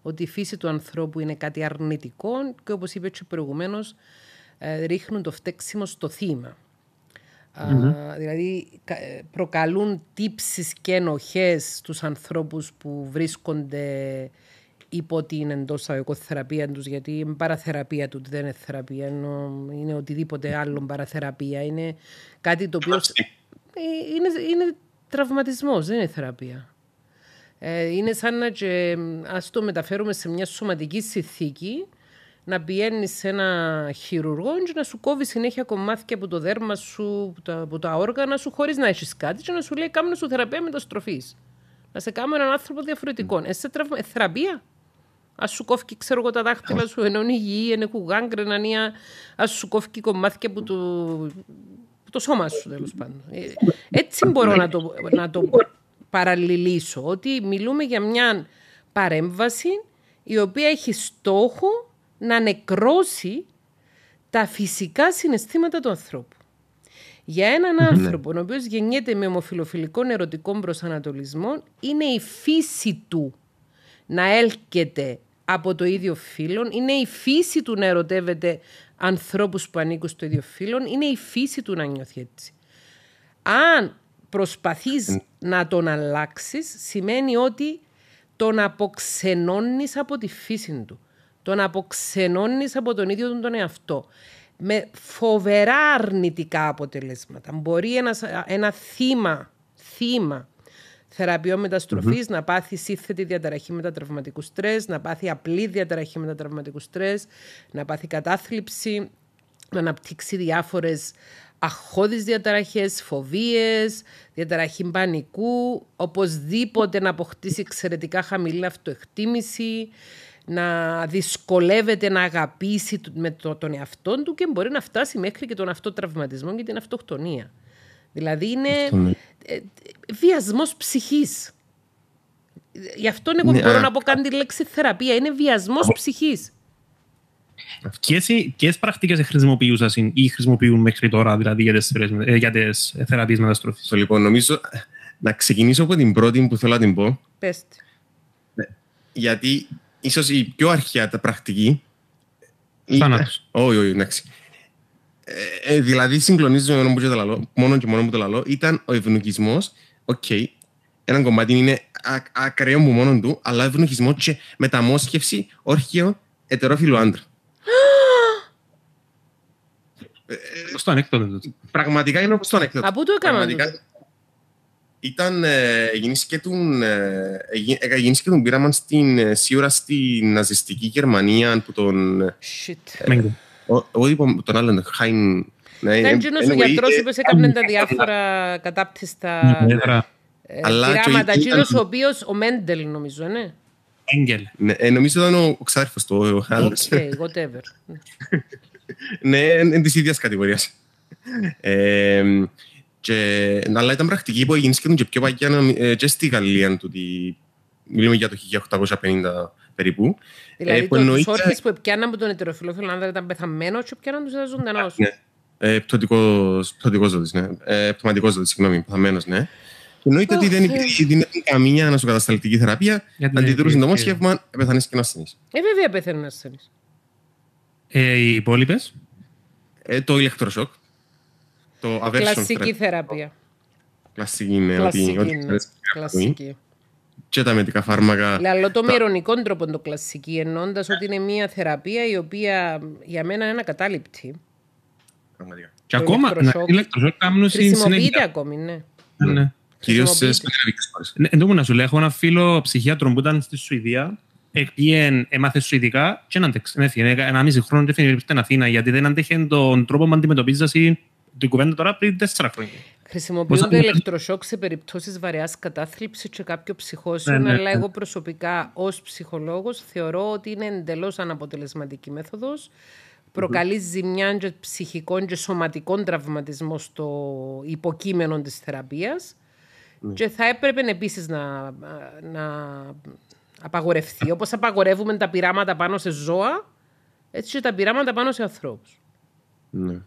ότι η φύση του ανθρώπου είναι κάτι αρνητικό και όπως είπε και προηγουμένως ε, ρίχνουν το φταίξιμο στο θυμα δηλαδή ε, προκαλούν τύψεις και ενοχές στους ανθρώπους που βρίσκονται υπό ότι είναι εντό οικοθεραπεία τους, γιατί είναι παραθεραπεία του, δεν είναι θεραπεία, ενώ είναι οτιδήποτε άλλο παραθεραπεία. Είναι κάτι το οποίο. Ε, είναι, είναι τραυματισμός, δεν είναι θεραπεία. Ε, είναι σαν να και, ας το μεταφέρουμε σε μια σωματική συνθήκη να πηγαίνεις σε ένα χειρουργό και να σου κόβει συνέχεια κομμάτια από το δέρμα σου, από τα, όργανα σου, χωρίς να έχεις κάτι, και να σου λέει: Κάμουν σου θεραπεία μεταστροφής. Να σε κάνω έναν άνθρωπο διαφορετικό. Mm. Ε, τραυμα... Ε, θεραπεία. Ας σου κόφει, ξέρω εγώ, τα δάχτυλα σου ενώ είναι υγιή, είναι ας σου κόφει κομμάτια που το, σώμα σου τέλος πάντων. Ε, έτσι ναι. μπορώ να το, να παραλληλήσω. Ότι μιλούμε για μια παρέμβαση η οποία έχει στόχο να νεκρώσει τα φυσικά συναισθήματα του ανθρώπου. Για έναν ναι. άνθρωπο, ο οποίος γεννιέται με ομοφιλοφιλικό ερωτικό προσανατολισμό, είναι η φύση του να έλκεται από το ίδιο φύλλο, είναι η φύση του να ερωτεύεται ανθρώπους που ανήκουν στο ίδιο φύλλο, είναι η φύση του να νιώθει έτσι. Αν προσπαθείς να τον αλλάξεις, σημαίνει ότι τον αποξενώνεις από τη φύση του. Τον αποξενώνεις από τον ίδιο τον, τον εαυτό. Με φοβερά αρνητικά αποτελέσματα. Μπορεί ένας, ένα θύμα, θύμα θεραπειο μεταστροφής να πάθει σύνθετη διαταραχή μετατραυματικού στρες, να πάθει απλή διαταραχή μετατραυματικού στρες, να πάθει κατάθλιψη, να αναπτύξει διάφορες αχώδεις διαταραχές, φοβίες, διαταραχή πανικού, οπωσδήποτε να αποκτήσει εξαιρετικά χαμηλή αυτοεκτίμηση, να δυσκολεύεται να αγαπήσει με τον εαυτό του και μπορεί να φτάσει μέχρι και τον αυτοτραυματισμό και την αυτοκτονία. Δηλαδή είναι ναι. ε, βιασμός ψυχής. Γι' αυτό είναι ναι, μπορώ α... να πω καν τη λέξη θεραπεία. Είναι βιασμός ψυχή. Ποιε πρακτικέ χρησιμοποιούσαν ή χρησιμοποιούν μέχρι τώρα δηλαδή, για τις ε, θεραπείες μεταστροφής. Λοιπόν, νομίζω να ξεκινήσω από την πρώτη που θέλω να την πω. Πες. Ναι. Γιατί ίσως η πιο αρχαία τα πρακτική. Θάνατος. Όχι, όχι, εντάξει. Ε, ε, δηλαδή συγκλονίζει μόνο που το λαλό, μόνο και μόνο που το λαλό, ήταν ο ευνοχισμό. Οκ, okay, ένα κομμάτι είναι ακραίο μου μόνο του, αλλά ευνοχισμό και μεταμόσχευση όρχιο, ετερόφιλου άντρα. Πραγματικά είναι όπως το ανέκδοτο. Από το έκαναν. Ήταν, ε, και τον, και τον πείραμα στην σίγουρα στη ναζιστική Γερμανία που τον... Shit. Εγώ είπα τον άλλον, Χάιν. Ναι, και ο γιατρό που έκανε τα διάφορα κατάπτυστα πειράματα. Τζίνο ο οποίος, ο Μέντελ νομίζω, ναι. Ναι, ε, νομίζω ήταν ο Ξάρφος, του, ο Χάνος. Okay, whatever. ναι, είναι της ίδιας κατηγορίας. Ε, αλλά ήταν πρακτική που έγινε και πιο παγιά ε, και στη Γαλλία του. Μιλούμε για το 1850 περίπου. Δηλαδή, ε, που εννοεί... τους όρχες που πιάναν από τον ετεροφιλόφιλο άνδρα ήταν πεθαμένος και πιάναν του ζωντανός. Ναι. Ε, Πτωτικός ζωτή, ναι. Ε, Πτωματικός ζωτή, συγγνώμη, πεθαμένος, ναι. Εννοείται ότι δεν υπήρχε καμία ανασοκατασταλτική θεραπεία. Αντιδρούσε το μόσχευμα, πεθανε και ένα ασθενή. Ε, βέβαια πεθαίνουν ασθενή. Ε, οι υπόλοιπες. Ε, το ηλεκτροσοκ. Το αβέρσιο. Κλασική θεραπεία. Κλασική είναι. Κλασική. Ναι και τα μετικά φάρμακα. Λαλό το τα... με τρόπο το κλασική, εννοώντας ότι είναι μια θεραπεία η οποία για μένα είναι ακατάληπτη. Και το ακόμα, ηλεκτροσόκ κάνουν Χρησιμοποιείται ακόμη, ναι. ναι. ναι. Κυρίως σε σκανδιναβικέ χώρε. να σου λέω, έχω ένα φίλο ψυχίατρο που ήταν στη Σουηδία. επειδή έμαθε Σουηδικά και έναν ναι, Ένα μισή χρόνο και έφυγε στην Αθήνα γιατί δεν αντέχει τον τρόπο που αντιμετωπίζεις την κουβέντα τώρα πριν τέσσερα χρόνια. Χρησιμοποιούνται ηλεκτροσόκ σε περιπτώσεις βαριά κατάθλιψης και κάποιο ψυχώσιον, ναι, ναι, αλλά ναι. εγώ προσωπικά ως ψυχολόγος θεωρώ ότι είναι εντελώς αναποτελεσματική μέθοδος. Προκαλεί ζημιά και ψυχικών και σωματικών τραυματισμών στο υποκείμενο της θεραπείας ναι. και θα έπρεπε επίσης να, να απαγορευτεί. όπως απαγορεύουμε τα πειράματα πάνω σε ζώα, έτσι και τα πειράματα πάνω σε ανθρώπους. Ναι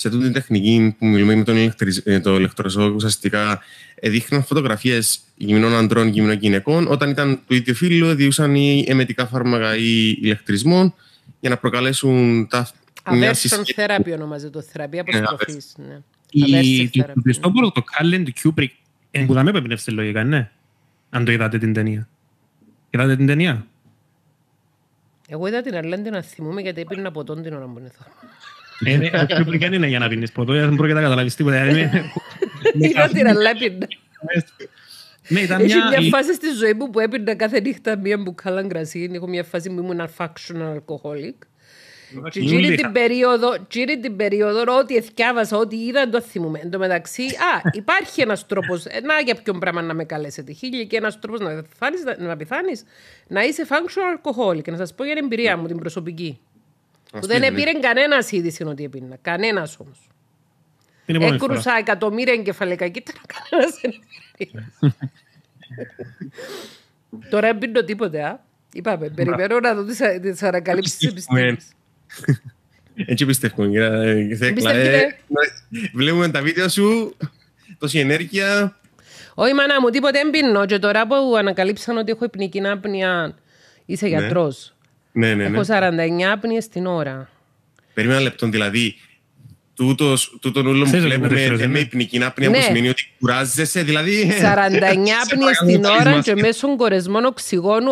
σε τούτη την τεχνική που μιλούμε με τον ηλεκτρισ... Ε, το ηλεκτροσόκ, ουσιαστικά δείχναν φωτογραφίες γυμνών αντρών και γυμνών γυναικών. Όταν ήταν του ίδιου φύλλου, διούσαν οι εμετικά φάρμακα ή ηλεκτρισμών για να προκαλέσουν τα. Αβέρσον θεράπη ονομάζεται το θεραπεία Ναι. Το Χριστόπουλο, το Κάλεν του Κιούπρικ, εμπουδαμέ πεπνεύσε λογικά, ναι. Αν το είδατε την ταινία. Είδατε την ταινία. Εγώ είδα την Αρλέντη να θυμούμαι γιατί έπαιρνε από τον την ώρα που είναι πληκέν είναι για να πίνεις ποτό, δεν πρόκειται να καταλάβεις τίποτα. Δηλαδή είδα την Ναι, ήταν μια... Έχει μια φάση στη ζωή μου που έπαιρνα κάθε νύχτα μία μπουκάλα γκρασί. Έχω μια φάση που ήμουν functional alcoholic. Και γύρι την περίοδο, την περίοδο, ό,τι εθιάβασα, ό,τι είδα, το θυμούμε. Εν τω μεταξύ, α, υπάρχει ένας τρόπος, να για ποιον πράγμα να με καλέσετε. Χίλια και ένας τρόπος να πιθάνεις, να, να, να είσαι functional alcoholic. Να σας πω για την εμπειρία μου, την προσωπική. Που δεν επήρε κανένας είδηση ότι επήρε. Κανένας όμως. Έκρουσα εκατομμύρια εγκεφαλικά κύτταρα, κανένας δεν Τώρα δεν πίνω τίποτε, α. Είπαμε, περιμένω να δω τις ανακαλύψεις της επιστήμης. Έτσι πιστεύουμε. Ε, ε, βλέπουμε τα βίντεο σου, τόση ενέργεια. Όχι μάνα μου, τίποτε δεν πίνω. Και τώρα που ανακαλύψαν ότι έχω υπνική άπνοια, είσαι ναι. γιατρός. Ναι, ναι, ναι. Έχω 49 πνίε την ώρα. Περίμενα λεπτό, δηλαδή τούτος νουλό μου που βλέπουμε δεν με υπνική άπνοια ναι. σημαίνει ότι κουράζεσαι, δηλαδή... 49 ε, πνίε την ώρα και μέσω κορεσμών οξυγόνου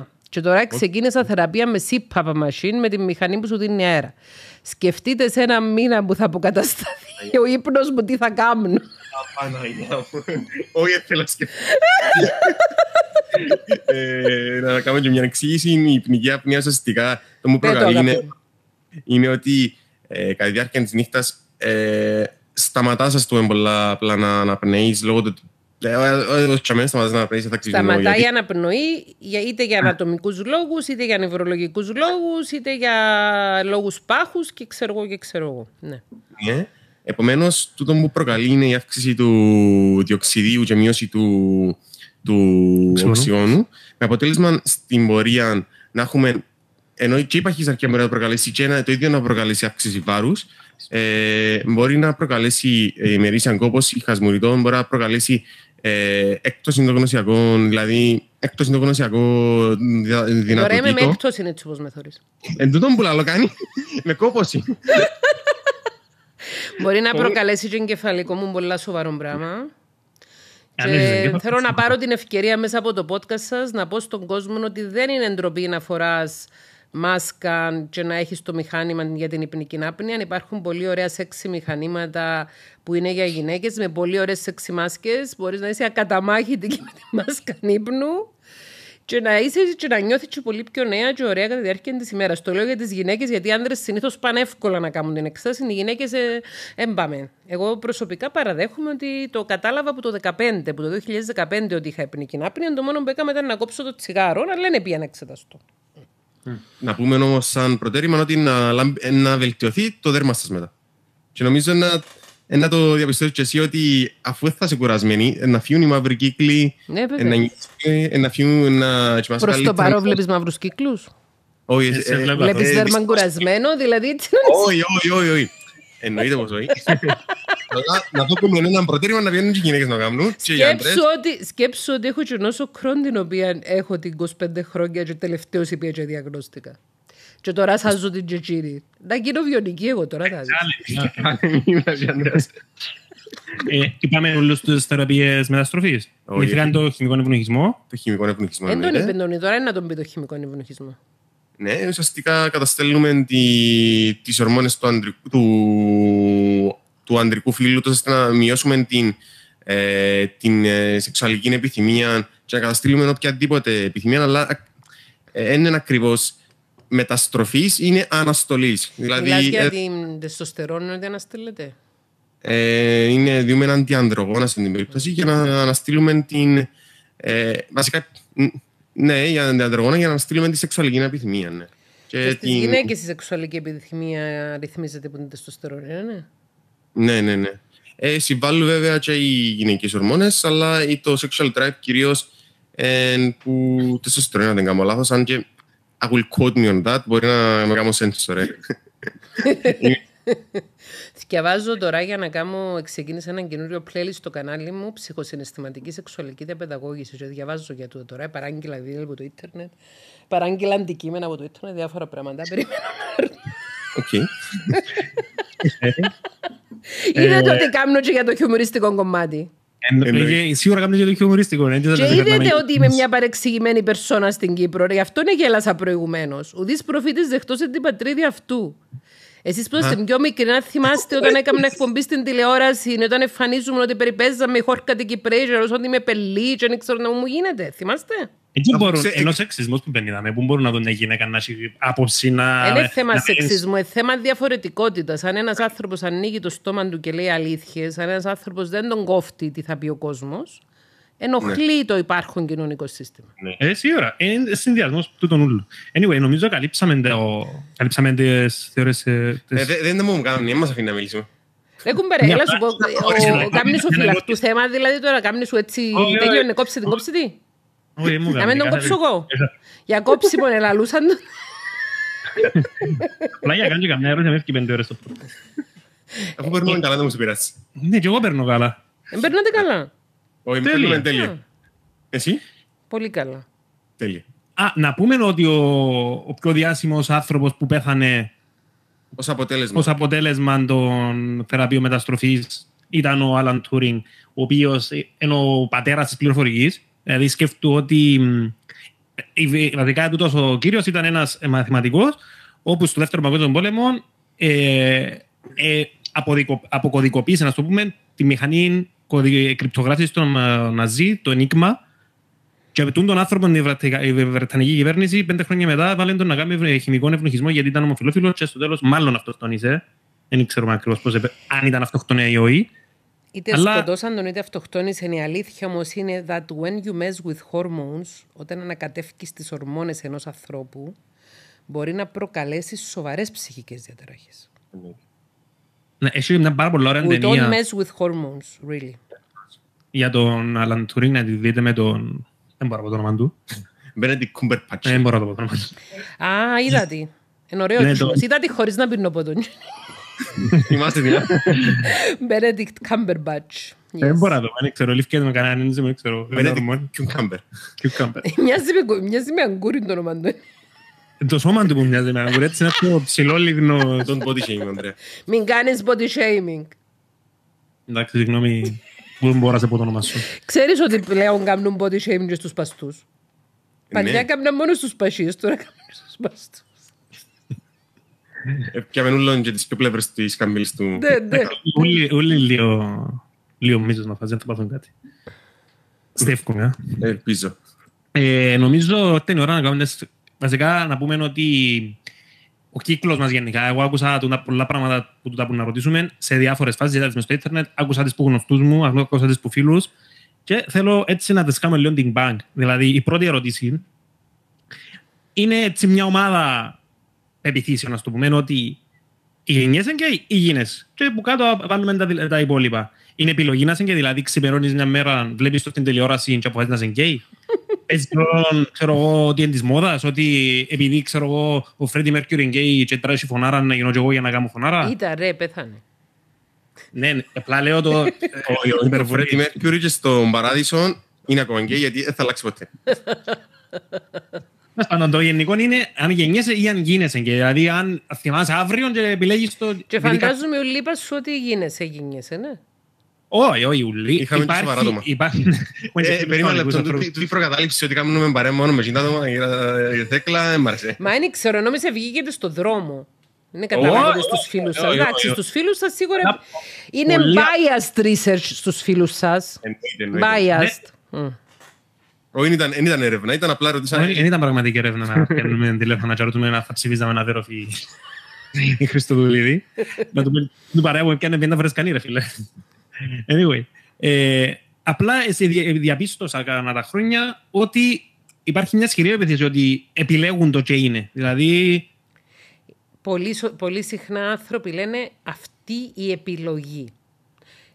89. Και τώρα ξεκίνησα θεραπεία με CPAP machine, με τη μηχανή που σου δίνει αέρα. Σκεφτείτε σε ένα μήνα που θα αποκατασταθεί ο ύπνος μου τι θα κάνω. Απάνω, Όχι, θέλω να σκεφτώ. Ε, να κάνω και μια εξήγηση. Η πνιγική απνία ουσιαστικά το μου προκαλεί είναι, είναι, ότι ε, κατά τη διάρκεια της νύχτας ε, σταματάς, ας πούμε, πολλά απλά να αναπνέεις λόγω του. Ε, Σταματάει η αναπνοή είτε για ανατομικούς λόγους, είτε για νευρολογικούς λόγους, είτε για λόγους πάχους και ξέρω εγώ και ξέρω εγώ. ναι. ναι. Επομένως, τούτο που προκαλεί είναι η αύξηση του διοξιδίου και μείωση του, του οξυγόνου. Με αποτέλεσμα στην πορεία να έχουμε, ενώ και η παχυσαρκία μπορεί να προκαλέσει και ένα, το ίδιο να προκαλέσει αύξηση βάρους, ε, μπορεί να προκαλέσει ε, ημερήσια ή χασμουριτών, μπορεί να προκαλέσει ε, ενδογνωσιακών, δηλαδή δυνατοτήτων. Ωραία, είμαι με εκτό είναι έτσι όπως με θεωρείς. Εν τούτον που λαλό κάνει, με κόπωση. Μπορεί να προκαλέσει και εγκεφαλικό μου πολλά σοβαρό πράγμα θέλω να πάρω την ευκαιρία μέσα από το podcast σας να πω στον κόσμο ότι δεν είναι ντροπή να φοράς μάσκα και να έχεις το μηχάνημα για την υπνική άπνοια. Υπάρχουν πολύ ωραία σεξι μηχανήματα που είναι για γυναίκες με πολύ ωραίες σεξι μάσκες. Μπορείς να είσαι ακαταμάχητη και με τη μάσκα ύπνου και να είσαι και να νιώθεις και πολύ πιο νέα και ωραία κατά τη διάρκεια της ημέρας. Το λέω για τις γυναίκες, γιατί οι άντρε συνήθως πάνε εύκολα να κάνουν την εξέταση, οι γυναίκες εμπάμε. ε, Εγώ προσωπικά παραδέχομαι ότι το κατάλαβα από το 2015, που το 2015 ότι είχα επνική άπνοια. Το μόνο που έκανα ήταν να κόψω το τσιγάρο, αλλά δεν πήγα να εξεταστώ. Να πούμε όμως, σαν προτέρημα, ότι να, να βελτιωθεί το δέρμα σας μετά. Και νομίζω να ε, να το διαπιστώσεις και εσύ ότι αφού θα είσαι κουρασμένοι, να φύγουν οι μαύροι κύκλοι, ναι, ε, να φύγουν να... Προς το παρόν βλέπεις μαύρους κύκλους. Όχι, ε, βλέπεις δέρμα κουρασμένο, δηλαδή... Όχι, όχι, όχι, όχι. Εννοείται πως όχι. να το πούμε έναν προτέρημα να βγαίνουν και οι γυναίκες να κάνουν Σκέψω ότι έχω και νόσο κρόν την οποία έχω την 25 χρόνια και τελευταίως η οποία διαγνώστηκα. Και τώρα σας ζω την Τζετζίνη. Να γίνω βιονική εγώ τώρα Και ε, Είπαμε όλους τους θεραπείες μετάστροφή. Μηθράν το χημικό ευνοχισμό. Το χημικό ευνοχισμό. Δεν τον είπε τον τώρα, να τον πει το χημικό ευνοχισμό. Ναι, ουσιαστικά καταστέλνουμε τις ορμόνες του ανδρικού φίλου ώστε να μειώσουμε την ε, την ε, σεξουαλική επιθυμία και να καταστήλουμε οποιαδήποτε επιθυμία, αλλά ε, είναι ακριβώς μεταστροφής είναι αναστολής. Δηλαδή, Μιλάς για ε, την τεστοστερόνη ότι αναστείλεται. Ε, είναι δούμε έναν αντιανδρογόνα στην περίπτωση για να αναστείλουμε την. Ε, βασικά, ναι, για την αντιανδρογόνα για να αναστείλουμε τη σεξουαλική επιθυμία. Ναι. Και, και στις την... γυναίκες η σεξουαλική επιθυμία ρυθμίζεται από την τεστοστερόνη, ε, ναι. Ναι, ναι, ναι. Ε, συμβάλλουν βέβαια και οι γυναικείς ορμόνες, αλλά το sexual drive κυρίως ε, που τεστοστερόνη, αν δεν κάνω λάθος, αν και I will quote me on that. Μπορεί να με κάνω sensor, Διαβάζω ε. τώρα για να κάνω, ξεκίνησα ένα καινούριο playlist στο κανάλι μου ψυχοσυναισθηματική σεξουαλική διαπαιδαγώγηση. Και διαβάζω για το τώρα, παράγγειλα βίντεο από το ίντερνετ, παράγγειλα αντικείμενα από το ίντερνετ, διάφορα πράγματα. Περιμένω να Οκ. Είδατε ότι κάνω και για το χιουμοριστικό κομμάτι. Ε, ε, ε, σίγουρα κάποιο είναι χιουμοριστικό. Ναι, και είδατε ότι είμαι μια παρεξηγημένη περσόνα στην Κύπρο. Γι' αυτό είναι γέλασα προηγουμένως. Ουδής προφήτης δεχτός σε την πατρίδα αυτού. Εσείς που είστε πιο μικροί, να θυμάστε όταν έκαμε έκανα εκπομπή στην τηλεόραση, ναι, όταν εμφανίζουμε ότι περιπέζαμε χόρκα την Κυπρέζα, ότι είμαι πελή, και δεν ξέρω να μου γίνεται. Θυμάστε. Εκεί μπορούν, ξέ... ενώ σεξισμό που δεν είδαμε, που μπορούν να δουν μια γυναίκα να έχει άποψη να. Δεν είναι θέμα σεξισμού, είναι θέμα διαφορετικότητας. Αν ένας άνθρωπος ανοίγει το στόμα του και λέει αλήθειες, αν ένας άνθρωπος δεν τον κόφτει τι θα πει ο κόσμος, ενοχλεί ναι. το υπάρχον κοινωνικό σύστημα. Ναι, ε, σίγουρα. Είναι συνδυασμό του τον ούλου. Anyway, νομίζω καλύψαμε, το... καλύψαμε τις θεωρίες. Τις... Ε, δεν μου κάνουν, δεν μα αφήνει να μιλήσουμε. Δεν κουμπέρα, έλα σου πω. Κάμνη σου φυλακτού θέμα, δηλαδή τώρα κάμνη σου έτσι. Τέλειωνε, κόψε την, κόψε την. Να μην τον κόψω εγώ. Για κόψη που ελαλούσαν τον. Απλά για κάνω καμιά ερώτηση, με έφυγε πέντε ώρες το πρώτο. Αφού περνούμε ε, καλά, δεν μου συμπειράσει. Ναι, και εγώ παίρνω καλά. Δεν περνάτε καλά. Όχι, παίρνουμε τέλεια. Εσύ? Πολύ καλά. Τέλεια. Α, να πούμε ότι ο, ο πιο διάσημος άνθρωπος που πέθανε ως αποτέλεσμα. Ως αποτέλεσμα των θεραπείων μεταστροφής ήταν ο Άλαν Τούρινγκ, ο οποίος είναι ο πατέρας της πληροφορικής. Δηλαδή σκέφτου ότι βασικά τούτος ο κύριος ήταν ένας ε, μαθηματικός όπου στο δεύτερο παγκόσμιο πόλεμο ε, ε, αποκωδικοποίησε, να το πούμε, τη μηχανή κρυπτογράφησης των ε, Ναζί, το Enigma, Και απαιτούν τον άνθρωπο η Βρετανική κυβέρνηση πέντε χρόνια μετά βάλει τον να κάνει χημικό ευνοχισμό γιατί ήταν ομοφιλόφιλος και στο τέλος μάλλον αυτός τον είσαι. Δεν ξέρουμε ακριβώς αν ήταν αυτοκτονία ή όχι. Είτε Αλλά... σκοτώσαν τον είτε αυτοκτόνησαν. Η αλήθεια όμως είναι that when you mess with hormones, όταν ανακατεύει τις ορμόνες ενός ανθρώπου, μπορεί να προκαλέσεις σοβαρές ψυχικές διαταραχές. Ναι, έχει μια πάρα πολύ ωραία We ταινία. Don't mess with hormones, really. Για τον Αλαν Turing να τη δείτε με τον. Δεν μπορώ να πω το όνομα του. Μπένεντι Κούμπερ Πατσί. Δεν μπορώ να το πω το όνομα του. Α, είδα τη. Είναι ωραίο. Ναι, είδα τη χωρίς να πίνω Είμαστε διά. Μπερέντικτ Κάμπερμπατς. Δεν μπορώ να το πω, ξέρω, λήφκεται με κανέναν δεν ξέρω. Μπερέντικτ Κιουκάμπερ. Μοιάζει με αγκούρι το όνομα του. Το σώμα του που μοιάζει με αγκούρι, έτσι είναι αυτό ψηλό λιγνό των body shaming, Μην κάνεις body shaming. Εντάξει, συγγνώμη που δεν μπορώ να σε πω το όνομα σου. Ξέρεις ότι πλέον κάνουν body shaming στους παστούς. Ναι. Παλιά κάνουν μόνο στους πασίες, τώρα κάνουν στους παστούς. Πιαβενούλων ε, και τις πιο πλεύρες της καμπύλης του. Όλοι ναι, ναι. λίγο, λίγο μίζος να φάζει, δεν θα πάθουν κάτι. α. Ε. Ελπίζω. Ε, νομίζω ότι είναι η ώρα να κάνουμε Βασικά να πούμε ότι ο κύκλος μας γενικά. Εγώ άκουσα πολλά πράγματα που του τα πούμε να ρωτήσουμε σε διάφορες φάσεις. Είδα μες δηλαδή στο Ιντερνετ, άκουσα τις που γνωστούς μου, άκουσα τις που φίλους. Και θέλω έτσι να τι κάνουμε λίγο την bank. Δηλαδή, η πρώτη ερώτηση είναι έτσι μια ομάδα πεπιθήσεων, να το πούμε, ότι οι γενιές είναι και οι γίνε. Και που κάτω βάλουμε τα, τα υπόλοιπα. Είναι επιλογή να είσαι γκέι, δηλαδή ξημερώνεις μια μέρα, βλέπεις το στην τηλεόραση και αποφασίζεις να είσαι γκέι. Παίζει λοιπόν, ξέρω εγώ, ότι είναι της μόδας, ότι επειδή ξέρω εγώ, ο Φρέντι Μέρκιουρ είναι γκέι και τρέχει φωνάρα να γίνω και εγώ για να κάνω φωνάρα. Ήταν ρε, πέθανε. Ναι, ναι απλά λέω το. Ο Φρέντι Μέρκιουρ και στον παράδεισο είναι ακόμα γκέι γιατί δεν θα αλλάξει ποτέ. Πάντων, το γενικό είναι αν γεννιέσαι ή αν γίνεσαι. Και, δηλαδή, αν θυμάσαι αύριο και επιλέγεις το. Και φαντάζομαι, ο σου ότι γίνεσαι, γίνεσαι, ναι. Όχι, όχι, ουλί. Είχαμε και σοβαρά άτομα. Ε, ε, Περίμενα λεπτό, του προκατάληψη ότι κάνουμε παρέα μόνο με κοινά άτομα για ε, θέκλα, μ' άρεσε. Μα είναι ξέρω, νόμιζε βγήκε στον δρόμο. Είναι καταλάβετε στους φίλους σας. Εντάξει, στους φίλους σας σίγουρα είναι biased research στους φίλους σας. Biased. Ναι. Όχι, δεν ήταν έρευνα, ήταν απλά ρωτήσαμε. Δεν ήταν πραγματική έρευνα να παίρνουμε τηλέφωνα και ρωτούμε να θα ψηφίζαμε ένα δέροφι η Χριστοδουλίδη. να του την παρέα μου έπιανε πέντε κανεί, ρε φίλε. Anyway, ε, απλά διαπίστωσα κατά τα χρόνια ότι υπάρχει μια ισχυρή επίθεση ότι επιλέγουν το και είναι. Δηλαδή... Πολύ, πολύ συχνά άνθρωποι λένε αυτή η επιλογή.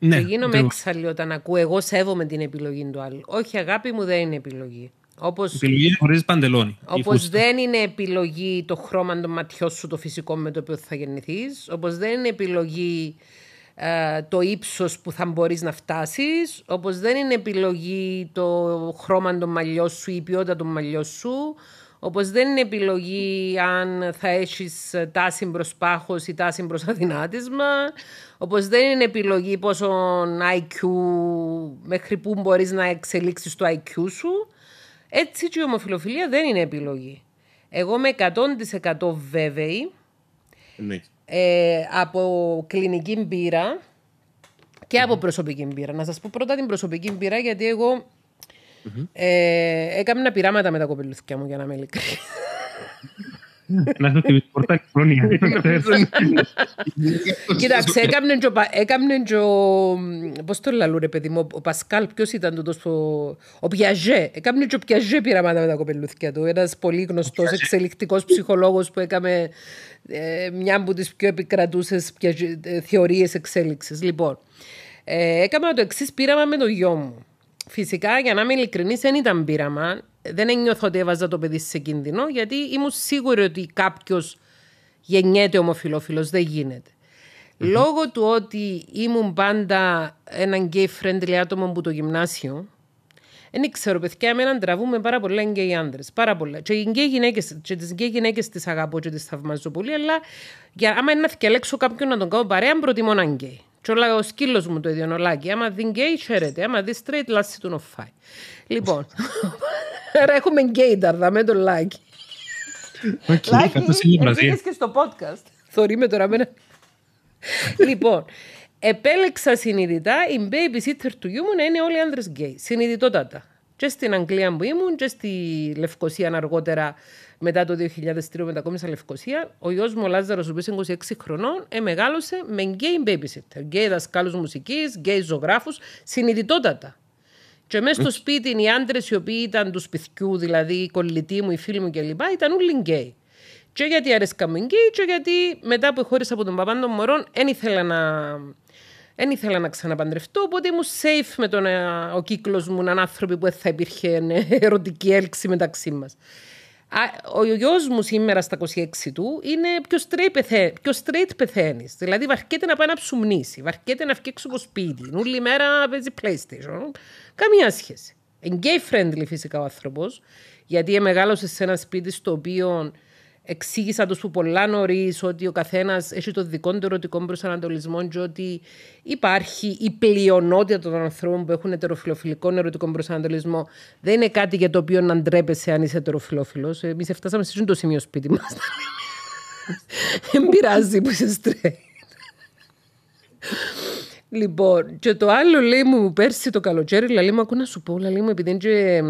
Ναι, και γίνομαι ακριβώς. έξαλλη όταν ακούω. Εγώ σέβομαι την επιλογή του άλλου. Όχι, αγάπη μου δεν είναι επιλογή. Όπως... Επιλογή χωρίς παντελόνι. Όπω δεν είναι επιλογή το χρώμα των ματιών σου, το φυσικό με το οποίο θα γεννηθείς. Όπως δεν είναι επιλογή ε, το ύψος που θα μπορείς να φτάσεις. Όπως δεν είναι επιλογή το χρώμα των μαλλιών σου ή η ποιότητα των μαλλιών σου. Όπως δεν είναι επιλογή αν θα έχεις τάση προ πάχος ή τάση προ αδυνάτισμα. Όπως δεν είναι επιλογή πόσο IQ, μέχρι που μπορείς να εξελίξεις το IQ σου. Έτσι και η ομοφιλοφιλία δεν είναι επιλογή. Εγώ είμαι 100% βέβαιη ναι. ε, από κλινική μπύρα και από προσωπική μπύρα. Να σας πω πρώτα την προσωπική μπύρα γιατί εγώ ε, έκανα πειράματα με τα κοπελούθια μου για να είμαι ειλικρινής. Να έρθω την χρόνια. Κοίταξε, έκαναν. και, Πώ πώς το ρε παιδί μου, ο Πασκάλ ποιος ήταν το τόσο, ο Πιαζέ, Έκανα και ο Πιαζέ πειραματά με τα κοπελούθια του, ένας πολύ γνωστός εξελικτικός ψυχολόγος που έκαμε ε, μια από τις πιο επικρατούσες ε, θεωρίες εξέλιξης. Λοιπόν, έκανα το εξής πείραμα με το γιο μου φυσικά για να είμαι ειλικρινής, δεν ήταν πείραμα. Δεν ένιωθω ότι έβαζα το παιδί σε κίνδυνο, γιατί ήμουν σίγουρη ότι κάποιος γεννιέται ομοφυλόφιλο. δεν γινεται Λόγω του ότι ήμουν πάντα έναν gay friendly άτομο από το γυμνάσιο, δεν ξέρω, παιδιά, εμένα τραβούμε πάρα πολλά γκέι άντρες. Πάρα πολλά. Και τι γκέι γυναίκες τις αγαπώ και τις θαυμάζω πολύ, αλλά άμα είναι να θυκελέξω κάποιον να τον κάνω παρέα, προτιμώ να γκέι. Και ο σκύλος μου το ίδιο, ο Άμα δεν γκέι, χαίρεται. Άμα δεν straight, λάση του νοφάει. Λοιπόν, άρα έχουμε γκέινταρδα με λάκι. Λάκη. Λάκη, και στο podcast. Θορεί με τώρα μένα. λοιπόν, επέλεξα συνειδητά η babysitter του γιού μου να είναι όλοι άντρες γκέι. Συνειδητότατα. Και στην Αγγλία που ήμουν και στη Λευκοσία αργότερα μετά το 2003 μετακόμισα Λευκοσία. Ο γιος μου, ο Λάζαρος, ο οποίος είναι 26 χρονών, εμεγάλωσε με γκέι babysitter. Γκέι δασκάλους μουσικής, γκέι ζωγράφους, συνειδητότατα. Και μέσα στο σπίτι οι άντρες οι οποίοι ήταν του σπιθιού, δηλαδή οι κολλητοί μου, οι φίλοι μου κλπ. ήταν όλοι γκέι. Και γιατί αρέσκα μου γκέι, και γιατί μετά που χώρισα από τον παπάν των μωρών, δεν ήθελα να, δεν ήθελα να ξαναπαντρευτώ, οπότε ήμουν safe με τον ε, ο κύκλος μου, έναν άνθρωπο που θα υπήρχε ε, ερωτική έλξη μεταξύ μας. Ο γιος μου σήμερα στα 26 του είναι πιο straight, πεθαίνεις, Δηλαδή βαρκέται να πάει να ψουμνήσει, βαρκέται να φτιάξει το σπίτι, όλη μέρα να παίζει PlayStation. Καμία σχέση. Είναι gay friendly φυσικά ο άνθρωπος, γιατί μεγάλωσε σε ένα σπίτι στο οποίο εξήγησα τους που πολλά νωρίς ότι ο καθένας έχει το δικό του ερωτικό προσανατολισμό και ότι υπάρχει η πλειονότητα των ανθρώπων που έχουν ετεροφιλοφιλικό ερωτικό προσανατολισμό. Δεν είναι κάτι για το οποίο να ντρέπεσαι αν είσαι ετεροφιλόφιλος. Εμείς φτάσαμε σε το σημείο σπίτι μας. Δεν πειράζει που είσαι straight. Λοιπόν, και το άλλο λέει μου πέρσι το καλοκαίρι, λέει μου, ακού να σου πω, λέει μου, επειδή και,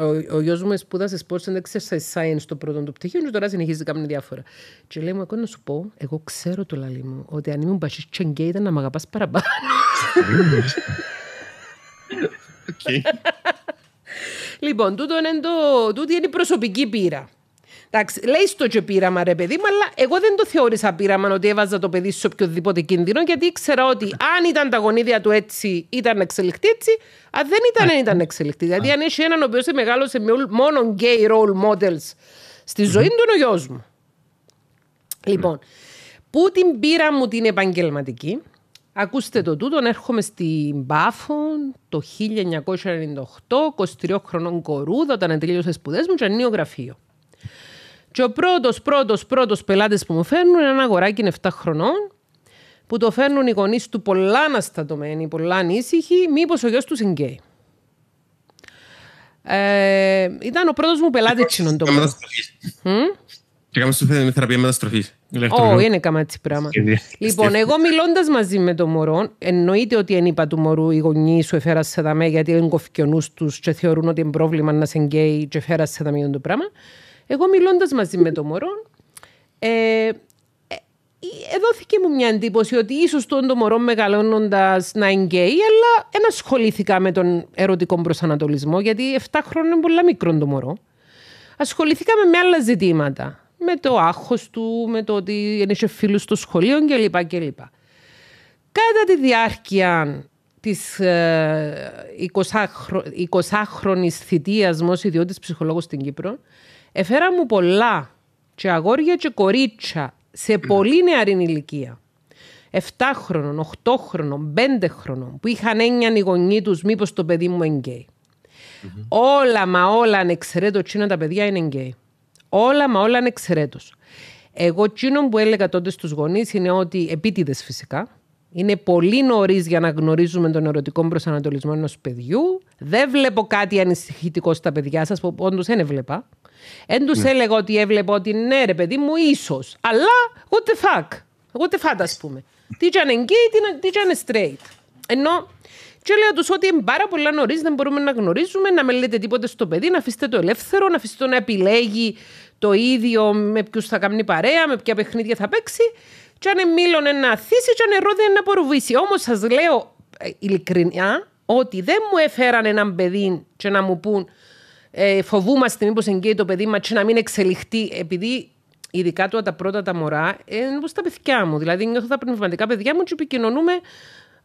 ο, ο γιος μου σπούδασε sports and exercise science το πρώτο του πτυχίο και τώρα συνεχίζει να διάφορα. Και λέει μου, ακού να σου πω, εγώ ξέρω το λαλί μου, ότι αν ήμουν πασί τσενγκέ ήταν να μ' αγαπάς παραπάνω. λοιπόν, τούτο είναι η προσωπική πείρα. Εντάξει, λέει στο και πείραμα ρε παιδί μου, αλλά εγώ δεν το θεώρησα πείραμα ότι έβαζα το παιδί σε οποιοδήποτε κίνδυνο, γιατί ήξερα ότι αν ήταν τα γονίδια του έτσι, ήταν εξελιχτή έτσι. Αν δεν ήταν, δεν ναι. ήταν εξελιχτή Δηλαδή, αν έχει έναν ο οποίος μεγάλωσε με μόνο gay role models στη ζωή του, είναι ο γιος μου. Λοιπόν, ναι. που την πείρα μου την επαγγελματική, ακούστε το τούτο, έρχομαι στην Πάφο το 1998, 23 χρονών κορούδα, όταν τελείωσε σπουδές μου, και γραφείο. Και ο πρώτος, πρώτος, πρώτος πελάτης που μου φέρνουν είναι ένα αγοράκι 7 χρονών που το φέρνουν οι γονείς του πολλά αναστατωμένοι, πολλά ανήσυχοι, μήπως ο γιος τους είναι Ε, ήταν ο πρώτος μου πελάτης τσινών το μόνο. Και κάμε στο με θεραπεία μεταστροφή. Όχι, είναι κάμα έτσι πράγμα. λοιπόν, εγώ μιλώντας μαζί με τον μωρό, εννοείται ότι εν είπα του μωρού οι γονείς σου έφερα σε δαμέ γιατί είναι κοφικιονού τους και θεωρούν ότι είναι πρόβλημα να σε γκέι και έφερα σε δαμέ το πράγμα. Εγώ μιλώντας μαζί με το μωρό, ε, ε, ε μου μια εντύπωση ότι ίσως τον το μωρό μεγαλώνοντας να είναι γκέι, αλλά δεν ασχολήθηκα με τον ερωτικό προσανατολισμό, γιατί 7 χρόνια είναι πολύ μικρό το μωρό. Ασχοληθήκαμε με άλλα ζητήματα. Με το άγχος του, με το ότι είναι φίλου στο σχολείο κλπ. κλπ. Κατά τη διάρκεια της 20χρονη θητείας μου ως ιδιώτης ψυχολόγος στην Κύπρο, Εφέρα μου πολλά και αγόρια και κορίτσια, σε πολύ νεαρή ηλικία. 7χρονων, 8χρονων, 5χρονων που είχαν έννοιαν οι γονείς τους μήπως το παιδί μου είναι Όλα μα όλα ανεξαιρέτως τσίνα τα παιδιά είναι γκέι. Όλα μα όλα ανεξαιρέτως. Εγώ τσίνο που έλεγα τότε στους γονείς είναι ότι επίτηδες φυσικά. Είναι πολύ νωρίς για να γνωρίζουμε τον ερωτικό προσανατολισμό ενός παιδιού. Δεν βλέπω κάτι ανησυχητικό στα παιδιά σας, που όντως δεν έβλεπα. Δεν τους ναι. έλεγα ότι έβλεπα ότι ναι, ρε παιδί μου, ίσως. Αλλά what the fuck. What the fuck, ας πούμε. Τι ήταν γκέι, τι ήταν straight. Ενώ και λέω τους ότι είναι πάρα πολλά νωρίς, δεν μπορούμε να γνωρίζουμε, να με λέτε τίποτε στο παιδί, να αφήσετε το ελεύθερο, να αφήσετε το να επιλέγει το ίδιο με ποιους θα κάνει παρέα, με ποια παιχνίδια θα παίξει. Και αν μήλωνε να θύσει, και αν ρόδε να απορροβήσει. Όμως σας λέω ε, ειλικρινά ότι δεν μου έφεραν έναν παιδί και να μου πούν ε, φοβούμαστε μήπως εγκαίει το παιδί μας να μην εξελιχθεί, επειδή ειδικά του τα πρώτα τα μωρά, ε, είναι όπως τα παιδιά μου. Δηλαδή, νιώθω τα πνευματικά παιδιά μου και επικοινωνούμε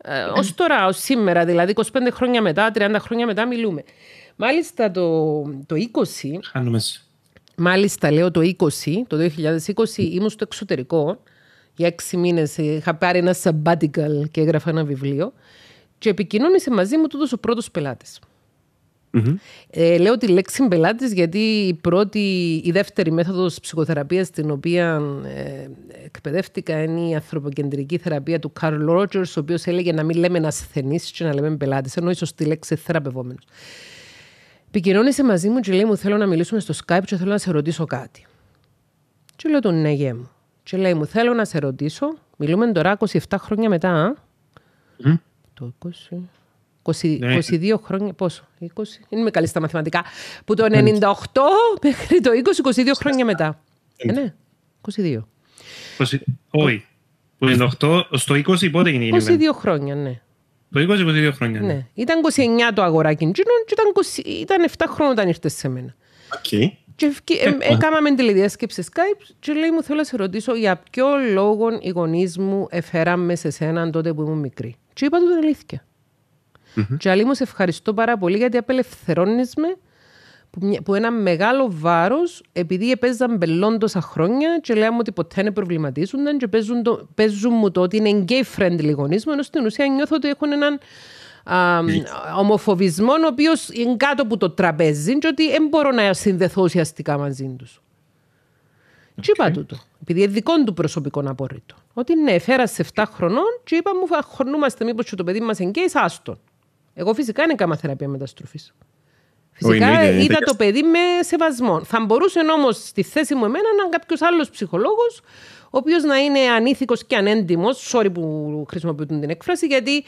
ε, ως τώρα, ως σήμερα, δηλαδή 25 χρόνια μετά, 30 χρόνια μετά μιλούμε. Μάλιστα το, το 20. Μάλιστα, λέω το 20, το 2020 ήμουν στο εξωτερικό. Για 6 μήνες ε, είχα πάρει ένα sabbatical και έγραφα ένα βιβλίο. Και επικοινώνησε μαζί μου τούτος ο πρώτος πελάτης. Ε, λέω τη λέξη πελάτης γιατί η πρώτη, η δεύτερη μεθοδο ψυχοθεραπεια την οποία ε, εκπαιδεύτηκα είναι η ανθρωποκεντρική θεραπεία του Καρλ Ρότζερ, ο οποίος έλεγε να μην λέμε ασθενής και να λέμε πελάτης, ενώ ίσως τη λέξη θεραπευόμενος. Επικοινώνησε μαζί μου και λέει μου θέλω να μιλήσουμε στο Skype και θέλω να σε ρωτήσω κάτι. Και λέω τον ναι μου. Και λέει μου θέλω να σε ρωτήσω, μιλούμε τώρα 27 χρόνια μετά, το 20, ναι. 22 χρόνια, πόσο, 20, είμαι καλή στα μαθηματικά. Που το 98 ναι. μέχρι το 20, 22 χρόνια μετά. Ε, ναι, 22. Όχι. 98 στο 20 πότε γίνει. 22 χρόνια, ναι. Το 20-22 χρόνια. Ναι. ναι. Ήταν 29 το αγοράκι και ήταν, 20, ήταν 7 χρόνια όταν ήρθες σε μένα. Okay. Και ε, ε, έκαναμε ε, τηλεδιάσκεψη Skype και λέει μου θέλω να σε ρωτήσω για ποιο λόγο οι γονείς μου μέσα σε σέναν τότε που ήμουν μικρή. Και είπα του την αλήθεια. Mm-hmm. Και άλλη μου σε ευχαριστώ πάρα πολύ γιατί απελευθερώνεις με που ένα μεγάλο βάρος, επειδή παίζαν μπελόν τόσα χρόνια και λέμε ότι ποτέ δεν προβληματίζονταν και παίζουν, το, παίζουν μου το ότι είναι gay friendly λιγονίσμα ενώ στην ουσία νιώθω ότι έχουν έναν α, ομοφοβισμό ο οποίος είναι κάτω από το τραπέζι και ότι δεν μπορώ να συνδεθώ ουσιαστικά μαζί τους. Okay. Και είπα τούτο, επειδή είναι δικό του προσωπικό απόρριτο. Ότι ναι, φέρα σε 7 χρονών και είπα μου, χρονούμαστε μήπως και το παιδί μας εγκαίει, άστον. Εγώ φυσικά είναι κάμα θεραπεία μεταστροφής. Φυσικά είδα είναι, το παιδί με σεβασμό. Θα μπορούσε όμως στη θέση μου εμένα να είναι κάποιος άλλος ψυχολόγος, ο οποίος να είναι ανήθικος και ανέντιμος. Sorry που χρησιμοποιούν την έκφραση, γιατί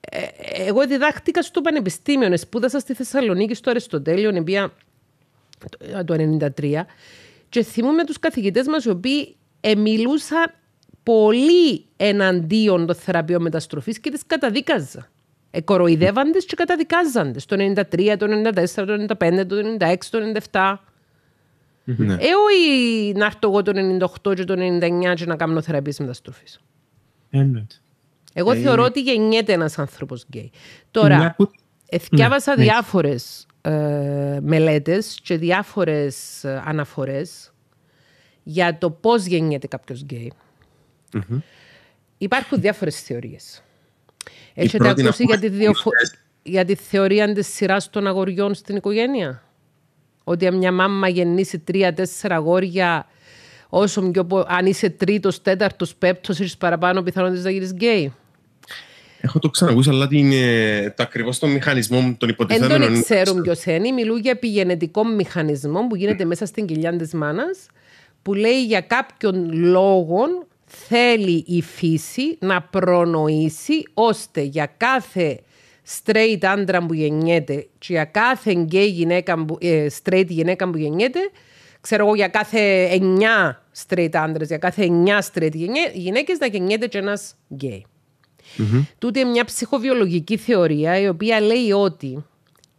ε, εγώ διδάχτηκα στο πανεπιστήμιο, ναι, σπούδασα στη Θεσσαλονίκη, στο Αριστοτέλειο, οποία το 1993. Ε, και θυμούμαι τους καθηγητές μας οι οποίοι μιλούσαν πολύ εναντίον των θεραπείων μεταστροφής και τις καταδίκαζα. Ε, κοροϊδεύαντες και καταδικάζαντες το 93, το 94, το 95, το 96, το 97. Ναι. Ε, όχι να έρθω εγώ το 98 και το 99 και να κάνω θεραπεία μεταστροφή. Εννοείται. Εγώ ε, θεωρώ ότι γεννιέται ένας άνθρωπος γκέι. Τώρα, ναι, εθιάβασα ναι, ναι. διάφορες ε, μελέτες και διάφορες αναφορές για το πώς γεννιεται κάποιος κάποιος Υπάρχουν διάφορες θεωρίες. Έχετε ακούσει για τη, διοφο... για τη θεωρία της σειράς των αγοριών στην οικογένεια. Ότι αν μια μάμα γεννήσει τρία-τέσσερα αγόρια, όσο πιο πο... αν είσαι τρίτος, τέταρτος, πέπτος, ή παραπάνω πιθανότητε να γίνεις γκέι. Έχω το ξανακούσει, αλλά είναι το ακριβώς τον μηχανισμό των υποτιθέμενων. Δεν ξέρουν ποιος είναι. Μιλούν για επιγενετικό μηχανισμό που γίνεται ναι. μέσα στην κοιλιά της μάνας, που λέει για κάποιον λόγο θέλει η φύση να προνοήσει ώστε για κάθε straight άντρα που γεννιέται και για κάθε gay γυναίκα, που, ε, straight γυναίκα που γεννιέται, ξέρω εγώ για κάθε εννιά straight άντρες, για κάθε εννιά straight γυναίκες να γεννιέται και ένας gay. Mm-hmm. Τούτη μια ψυχοβιολογική θεωρία η οποία λέει ότι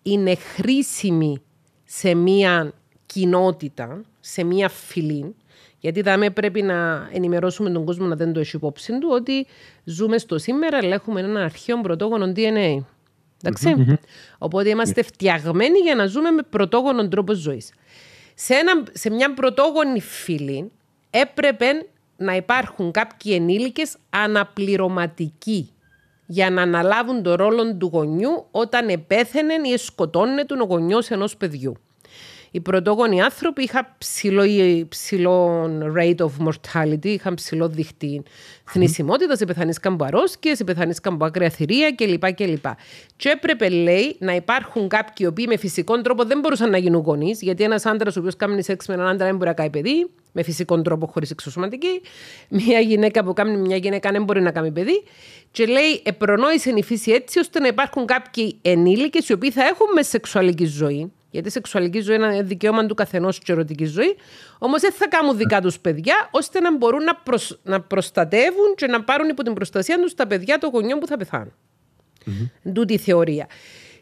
είναι χρήσιμη σε μια κοινότητα, σε μια φυλή, γιατί δάμε πρέπει να ενημερώσουμε τον κόσμο να δεν το έχει υπόψη του ότι ζούμε στο σήμερα, αλλά έχουμε έναν αρχαίο πρωτόγονο DNA. ενταξει mm Οπότε είμαστε ναι. φτιαγμένοι για να ζούμε με πρωτόγονο τρόπο ζωής. Σε, σε μια πρωτόγονη φυλή έπρεπε να υπάρχουν κάποιοι ενήλικες αναπληρωματικοί για να αναλάβουν το ρόλο του γονιού όταν επέθαινε ή σκοτώνε ο γονιός ενός παιδιού. Οι πρωτόγονοι άνθρωποι είχαν ψηλό, ε, ψηλό rate of mortality, είχαν ψηλό ψηλό θνησιμότητα, επεθανίσκαν από αρρώσκες, επεθανίσκαν από άκρια θηρία κλπ. Και έπρεπε, λέει, να υπάρχουν κάποιοι οι οποίοι με φυσικό τρόπο δεν μπορούσαν να γίνουν γονείς, γιατί ένας άντρας ο οποίος κάνει σεξ με έναν άντρα δεν μπορεί να κάνει παιδί, με φυσικό τρόπο χωρίς εξωσωματική. Μια γυναίκα που κάνει μια γυναίκα δεν μπορεί να κάνει παιδί. Και λέει, επρονόησε η φύση έτσι ώστε να υπάρχουν κάποιοι ενήλικες οι οποίοι θα έχουν μες σεξουαλική ζωή, γιατί η σεξουαλική ζωή είναι δικαίωμα του καθενός και η ερωτική ζωή. Όμως δεν θα κάνουν δικά τους παιδιά, ώστε να μπορούν να, να προστατεύουν και να πάρουν υπό την προστασία τους τα παιδιά των γονιών που θα πεθάνουν. Τούτη η θεωρία.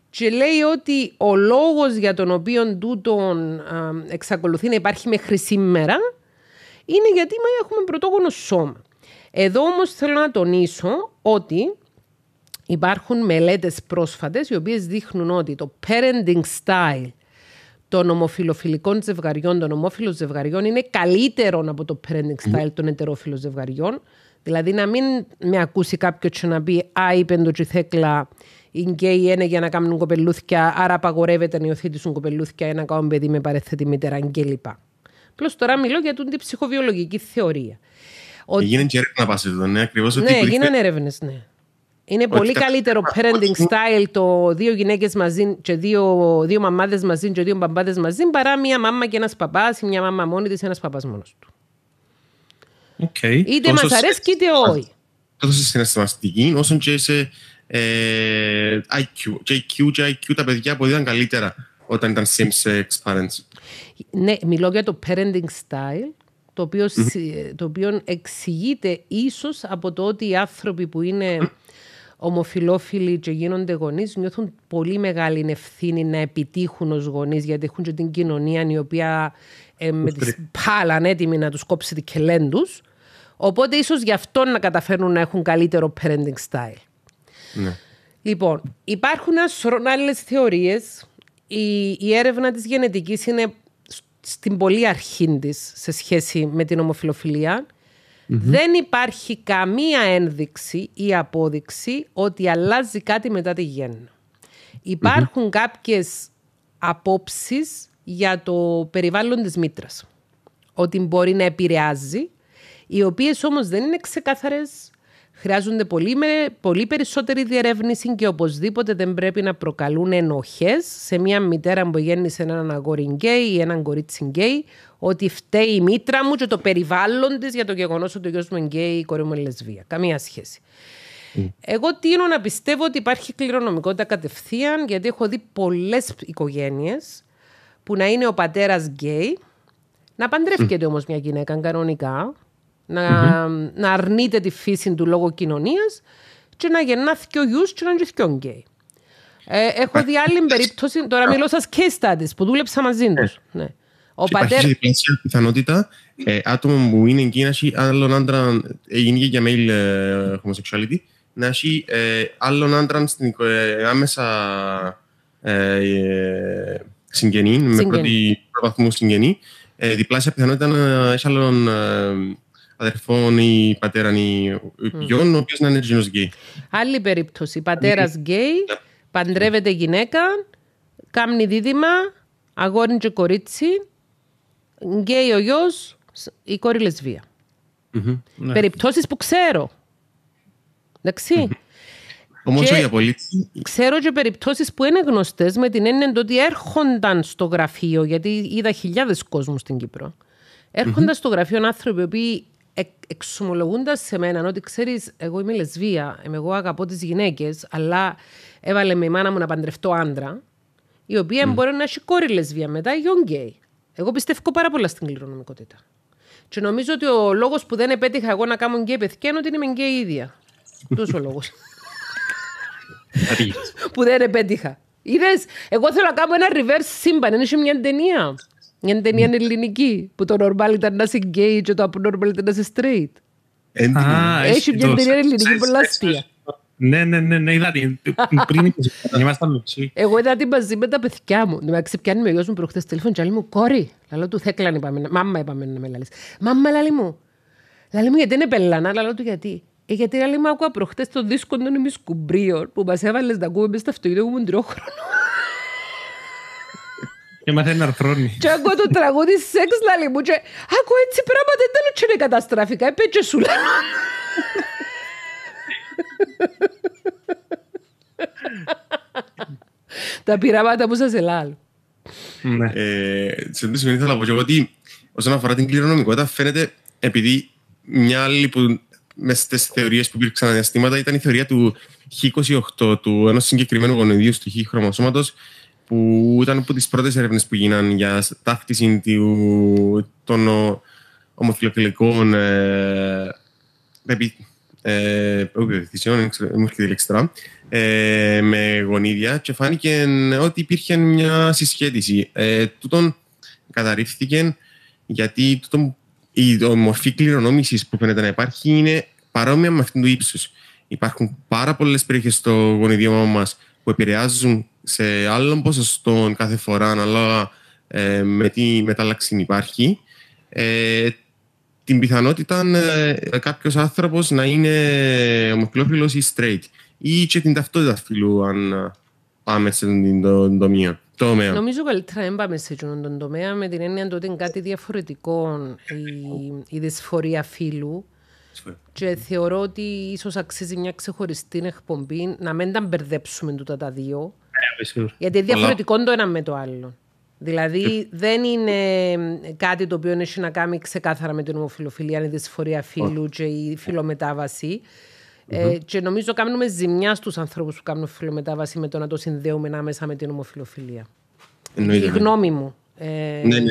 Και λέει ότι ο λόγος για τον οποίο τούτον α, εξακολουθεί να υπάρχει μέχρι σήμερα είναι γιατί μα έχουμε πρωτόγονο σώμα. Εδώ όμως θέλω να τονίσω ότι Υπάρχουν μελέτες πρόσφατες οι οποίες δείχνουν ότι το parenting style των ομοφιλοφιλικών ζευγαριών, των ομόφιλων ζευγαριών είναι καλύτερο από το parenting ναι. style των ετερόφιλων ζευγαριών. Δηλαδή να μην με ακούσει κάποιος και να πει «Α, είπε το Τζιθέκλα, είναι γκέι είναι για να κάνουν κοπελούθια, άρα απαγορεύεται να υιοθετήσουν κοπελούθια ένα κάνουν παιδί με παρεθέτη μητέρα» κλπ. Απλώς τώρα μιλώ για την ψυχοβιολογική θεωρία. Ότι... Γίνανε και έρευνα εδώ, ναι, ακριβώ. Ναι, γίνανε έρευνες, ναι. Είναι πολύ καλύτερο parenting style το δύο γυναίκες μαζί και δύο, δύο μαμάδες μαζί και δύο μπαμπάδες μαζί παρά μία μάμα και ένας παπάς ή μία μάμα μόνη της ένας παπάς μόνος του. Είτε μα αρέσει είτε όχι. Τόσο σε συναισθηματική, όσο και σε ε, IQ. Και IQ τα παιδια που ήταν αποδίδαν καλύτερα όταν ήταν same-sex parents. Ναι, μιλώ για το parenting style, το οποίο, mm-hmm. το οποίο εξηγείται ίσως από το ότι οι άνθρωποι που είναι ομοφιλόφιλοι και γίνονται γονείς νιώθουν πολύ μεγάλη ευθύνη να επιτύχουν ως γονείς γιατί έχουν και την κοινωνία η οποία ε, με τις πάλαν ναι, έτοιμη να τους κόψει την κελέν τους. Οπότε ίσως γι' αυτό να καταφέρνουν να έχουν καλύτερο parenting style. Ναι. Λοιπόν, υπάρχουν άλλε θεωρίες. Η, η έρευνα της γενετικής είναι στην πολύ αρχή της σε σχέση με την ομοφιλοφιλία. Mm-hmm. Δεν υπάρχει καμία ένδειξη ή απόδειξη ότι αλλάζει κάτι μετά τη γέννα. Υπάρχουν mm-hmm. κάποιες απόψεις για το περιβάλλον της μήτρας. Ότι μπορεί να επηρεάζει, οι οποίες όμως δεν είναι ξεκάθαρες χρειάζονται πολύ, με, πολύ περισσότερη διερεύνηση και οπωσδήποτε δεν πρέπει να προκαλούν ενοχές σε μια μητέρα που γέννησε έναν αγόρι γκέι ή έναν κορίτσι γκέι, ότι φταίει η μήτρα μου και το περιβάλλον της για το γεγονός ότι ο γιος μου είναι γκέι ή η κορή μου είναι λεσβία. Καμία σχέση. Mm. Εγώ τίνω να πιστεύω ότι υπάρχει κληρονομικότητα κατευθείαν, γιατί έχω δει πολλές οικογένειες που να είναι ο πατέρας γκέι. Να παντρεύεται mm. όμως μια γυναίκα κανονικά, να, mm-hmm. να αρνείται τη φύση του λόγω κοινωνίας και να γεννά ο γιου και να είναι και γκέι. Ε, έχω δει άλλη περίπτωση, τώρα μιλώ σα και studies που δούλεψα μαζί τους. Ε. Ναι. Ο πατέρα. Υπάρχει διπλάσια πιθανότητα ε, άτομο που είναι εκεί να έχει άλλον άντρα, ε, και για male ε, homosexuality, να έχει ε, άλλον άντρα στην ε, άμεσα ε, ε συγγενή, με πρώτη βαθμό συγγενή, ε, διπλάσια πιθανότητα να έχει άλλον ε, αδερφών ή πατέραν ή ποιον, ο οποίος να είναι τζινό γκέι. Άλλη περίπτωση. Πατέρας γκέι, ναι. ναι. παντρεύεται γυναίκα, κάμνει δίδυμα, αγόρι και κορίτσι, γκέι ο γιος, η κόρη ναι. Περιπτώσεις που ξέρω. Εντάξει. Όμω όχι απολύτω. Ξέρω και περιπτώσεις που είναι γνωστές με την έννοια ότι έρχονταν στο γραφείο, γιατί είδα χιλιάδες κόσμους στην Κύπρο. Έρχονταν mm-hmm. στο γραφείο άνθρωποι εξομολογούντας σε μένα ότι ξέρεις εγώ είμαι λεσβία, εγώ αγαπώ τις γυναίκες, αλλά έβαλε με η μάνα μου να παντρευτώ άντρα η οποία mm. μπορεί να έχει κόρη λεσβία μετά ή γκέι. Εγώ πιστεύω πάρα πολλά στην κληρονομικότητα. Και νομίζω ότι ο λόγος που δεν επέτυχα εγώ να κάνω γκέι παιδιά είναι ότι είμαι γκέι ίδια. Τόσο ο λόγος. που δεν επέτυχα. Είδες, εγώ θέλω να κάνω ένα reverse σύμπαν. Είναι μια ταινία μια ταινία είναι ελληνική που το normal ήταν να είσαι gay και το abnormal ήταν να είσαι straight. Ε, έχει μια ταινία ελληνική πολλά αστεία. Ναι, ναι, ναι, ναι, είδα την πριν ήμασταν Εγώ είδα την μαζί με τα παιδιά μου. Με ξεπιάνει με ο γιος μου προχτές τηλέφωνο και λέει μου, κόρη, λαλό του θέκλαν είπαμε, ναι, μάμα είπαμε να με λαλείς. Μάμα λαλή μου, λαλή μου γιατί είναι πελάνα, λαλό του γιατί. Ε, γιατί λέει μου ακούω προχθές το δίσκο των ημισκουμπρίων που μας έβαλες να ακούμε μέσα στο αυτοκίνητο που τριόχρονος. Και μαθαίνει να αρθρώνει. Και ακούω το τραγούδι σεξ να μου και ακούω έτσι πράγματα τέλος και είναι καταστραφικά. Είπε σου λέω. Τα πειράματα που σας σε Ναι. Ε, σε αυτή ήθελα να πω και εγώ ότι όσον αφορά την κληρονομικότητα φαίνεται επειδή μια άλλη που μες στις θεωρίες που υπήρξαν διαστήματα ήταν η θεωρία του Χ28, του ενός συγκεκριμένου γονιδίου του Χ χρωμοσώματος, που ήταν από τις πρώτες έρευνες που γινάνε για ταύτιση των ομοφυλοφιλικών ε, ε μου έρχεται η λέξη τώρα, ε, με γονίδια και φάνηκε ότι υπήρχε μια συσχέτιση. Ε, τούτον καταρρίφθηκε γιατί η μορφή κληρονόμησης που φαίνεται να υπάρχει είναι παρόμοια με αυτήν του ύψους. Υπάρχουν πάρα πολλές περιοχές στο γονιδιό μας που επηρεάζουν σε άλλων ποσοστό κάθε φορά ανάλογα ε, με τι μετάλλαξη υπάρχει ε, την πιθανότητα ε, κάποιος άνθρωπος να είναι ομοφυλόφιλος ή straight ή και την ταυτότητα φίλου αν ε, πάμε σε την τομέα. Τομέα. Νομίζω καλύτερα δεν πάμε σε αυτόν τον τομέα με την έννοια ότι είναι κάτι διαφορετικό η, η δυσφορία φίλου Και θεωρώ ότι ίσως αξίζει μια ξεχωριστή εκπομπή να μην τα μπερδέψουμε τούτα τα δύο γιατί διαφορετικό είναι το ένα με το άλλο. Δηλαδή δεν είναι κάτι το οποίο έχει να κάνει ξεκάθαρα με την ομοφιλοφιλία, είναι δυσφορία φίλου και η φιλομετάβαση. Ε, και νομίζω κάνουμε ζημιά στους ανθρώπους που κάνουν φιλομετάβαση με το να το συνδέουμε άμεσα με την ομοφιλοφιλία. Εννοείται. Η ναι. γνώμη μου. Ε, ναι, ναι, ναι. ναι.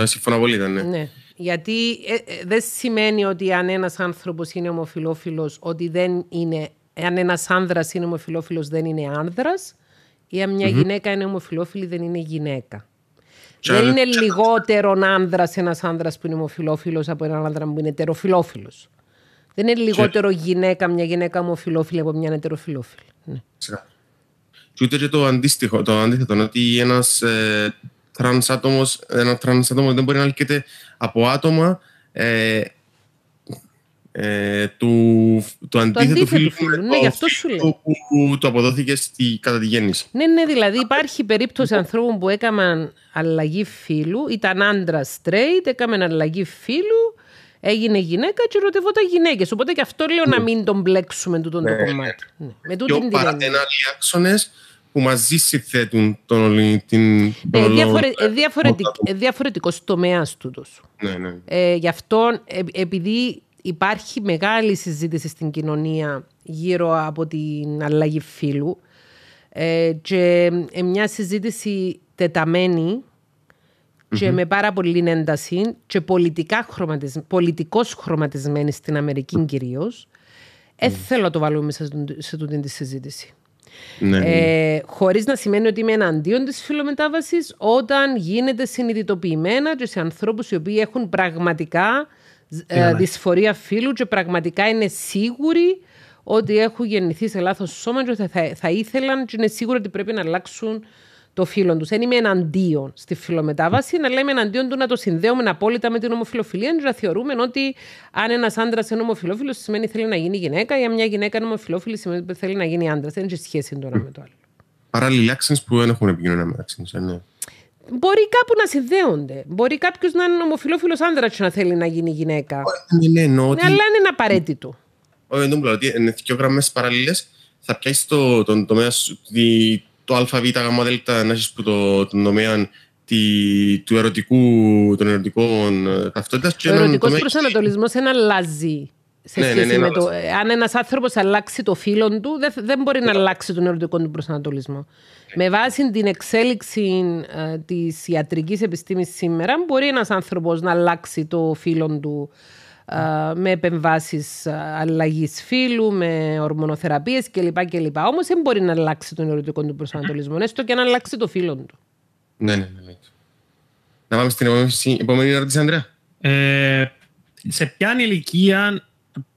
Ε, συμφωνώ πολύ, ναι. ναι. Γιατί ε, ε, δεν σημαίνει ότι αν ένας άνθρωπος είναι ομοφιλόφιλος, ότι δεν είναι. Αν ένας άνδρας είναι ομοφιλόφιλος, δεν είναι άνδρας ή αν μια γυναίκα είναι ομοφυλόφιλη, δεν είναι γυναίκα. δεν είναι λιγότερο άνδρας ένας άνδρας που είναι ομοφυλόφιλος από έναν άνδρα που είναι ετεροφιλόφιλο. Δεν είναι λιγότερο γυναίκα μια γυναίκα ομοφυλόφιλη από μια ετεροφιλόφιλη. Ναι. Και ούτε και το αντίστοιχο, το αντίθετο, ότι ένας ε, τρανς ένα άτομο δεν μπορεί να έρχεται από άτομα ε, ε, του, του αντίθετου, φίλου, Ναι, ε, αυτό Που, το αποδόθηκε στη, κατά τη γέννηση. Ναι, ναι, δηλαδή υπάρχει περίπτωση λοιπόν. ανθρώπων που έκαναν αλλαγή φίλου, ήταν άντρα straight, έκαναν αλλαγή φίλου, έγινε γυναίκα και ρωτευόταν γυναίκες. Οπότε και αυτό λέω να ναι. μην τον μπλέξουμε με ναι, το κομμάτι. Ναι. ναι. Με άξονε που μαζί συνθέτουν τον, την ε, διαφορε, ε, διαφορετικ, ε, διαφορετικός τομέας Ναι, ναι. Ε, γι' αυτό, επειδή υπάρχει μεγάλη συζήτηση στην κοινωνία γύρω από την αλλαγή φύλου ε, και ε, μια συζήτηση τεταμένη και με πάρα πολύ ένταση και πολιτικά πολιτικώς χρωματισμένη στην Αμερική κυρίως. Mm. Ε, θέλω να το βάλω μέσα σε τούτη τη συζήτηση. Ναι, ναι. Ε, χωρίς να σημαίνει ότι είμαι εναντίον της φιλομετάβασης όταν γίνεται συνειδητοποιημένα και σε ανθρώπους οι οποίοι έχουν πραγματικά ε, δυσφορία φύλου και πραγματικά είναι σίγουροι ότι έχουν γεννηθεί σε λάθος σώμα και θα, θα ήθελαν και είναι σίγουροι ότι πρέπει να αλλάξουν το φίλο του. Δεν είμαι εναντίον στη φιλομετάβαση, να λέμε εναντίον του να το συνδέουμε απόλυτα με την ομοφιλοφιλία να θεωρούμε ότι αν ένας άντρας είναι ομοφιλόφιλος σημαίνει θέλει να γίνει γυναίκα, ή αν μια γυναίκα είναι ομοφιλόφιλη σημαίνει ότι θέλει να γίνει άντρας. Δεν έχει σχέση τώρα με το άλλο. Παράλληλα, άξονες που δεν έχουν επικοινωνία μεταξύ τους μπορεί κάπου να συνδέονται. Μπορεί κάποιος να είναι ομοφιλόφιλος άνδρας και να θέλει να γίνει γυναίκα. Ε, ναι, ναι, ναι, ότι... Αλλά είναι απαραίτητο. Όχι, δεν ότι είναι δύο γραμμές παραλληλές. Θα πιάσεις το, τον τομέα το ΑΒ, ΓΔ, να έχεις το, τον τομέα του ερωτικού, των ερωτικών ε, ταυτότητας. Ο ερωτικός προσανατολισμό δεν λαζί ναι, ναι, ναι, ε, Αν ένας άνθρωπος αλλάξει το φύλλο του, δεν, δεν μπορεί να ναι. αλλάξει τον ερωτικό του προσανατολισμό. Με βάση την εξέλιξη ε, της ιατρικής επιστήμης σήμερα, μπορεί ένας άνθρωπος να αλλάξει το φύλλο του ε, με επεμβάσεις ε, αλλαγής φύλου, με ορμονοθεραπείες κλπ. κλπ. Όμως δεν μπορεί να αλλάξει τον ερωτικό του προσανατολισμό, έστω και να αλλάξει το φύλλο του. Ναι, ναι, ναι. Να πάμε στην επόμενη ερώτηση, Ανδρέα. Ε, σε ποια ηλικία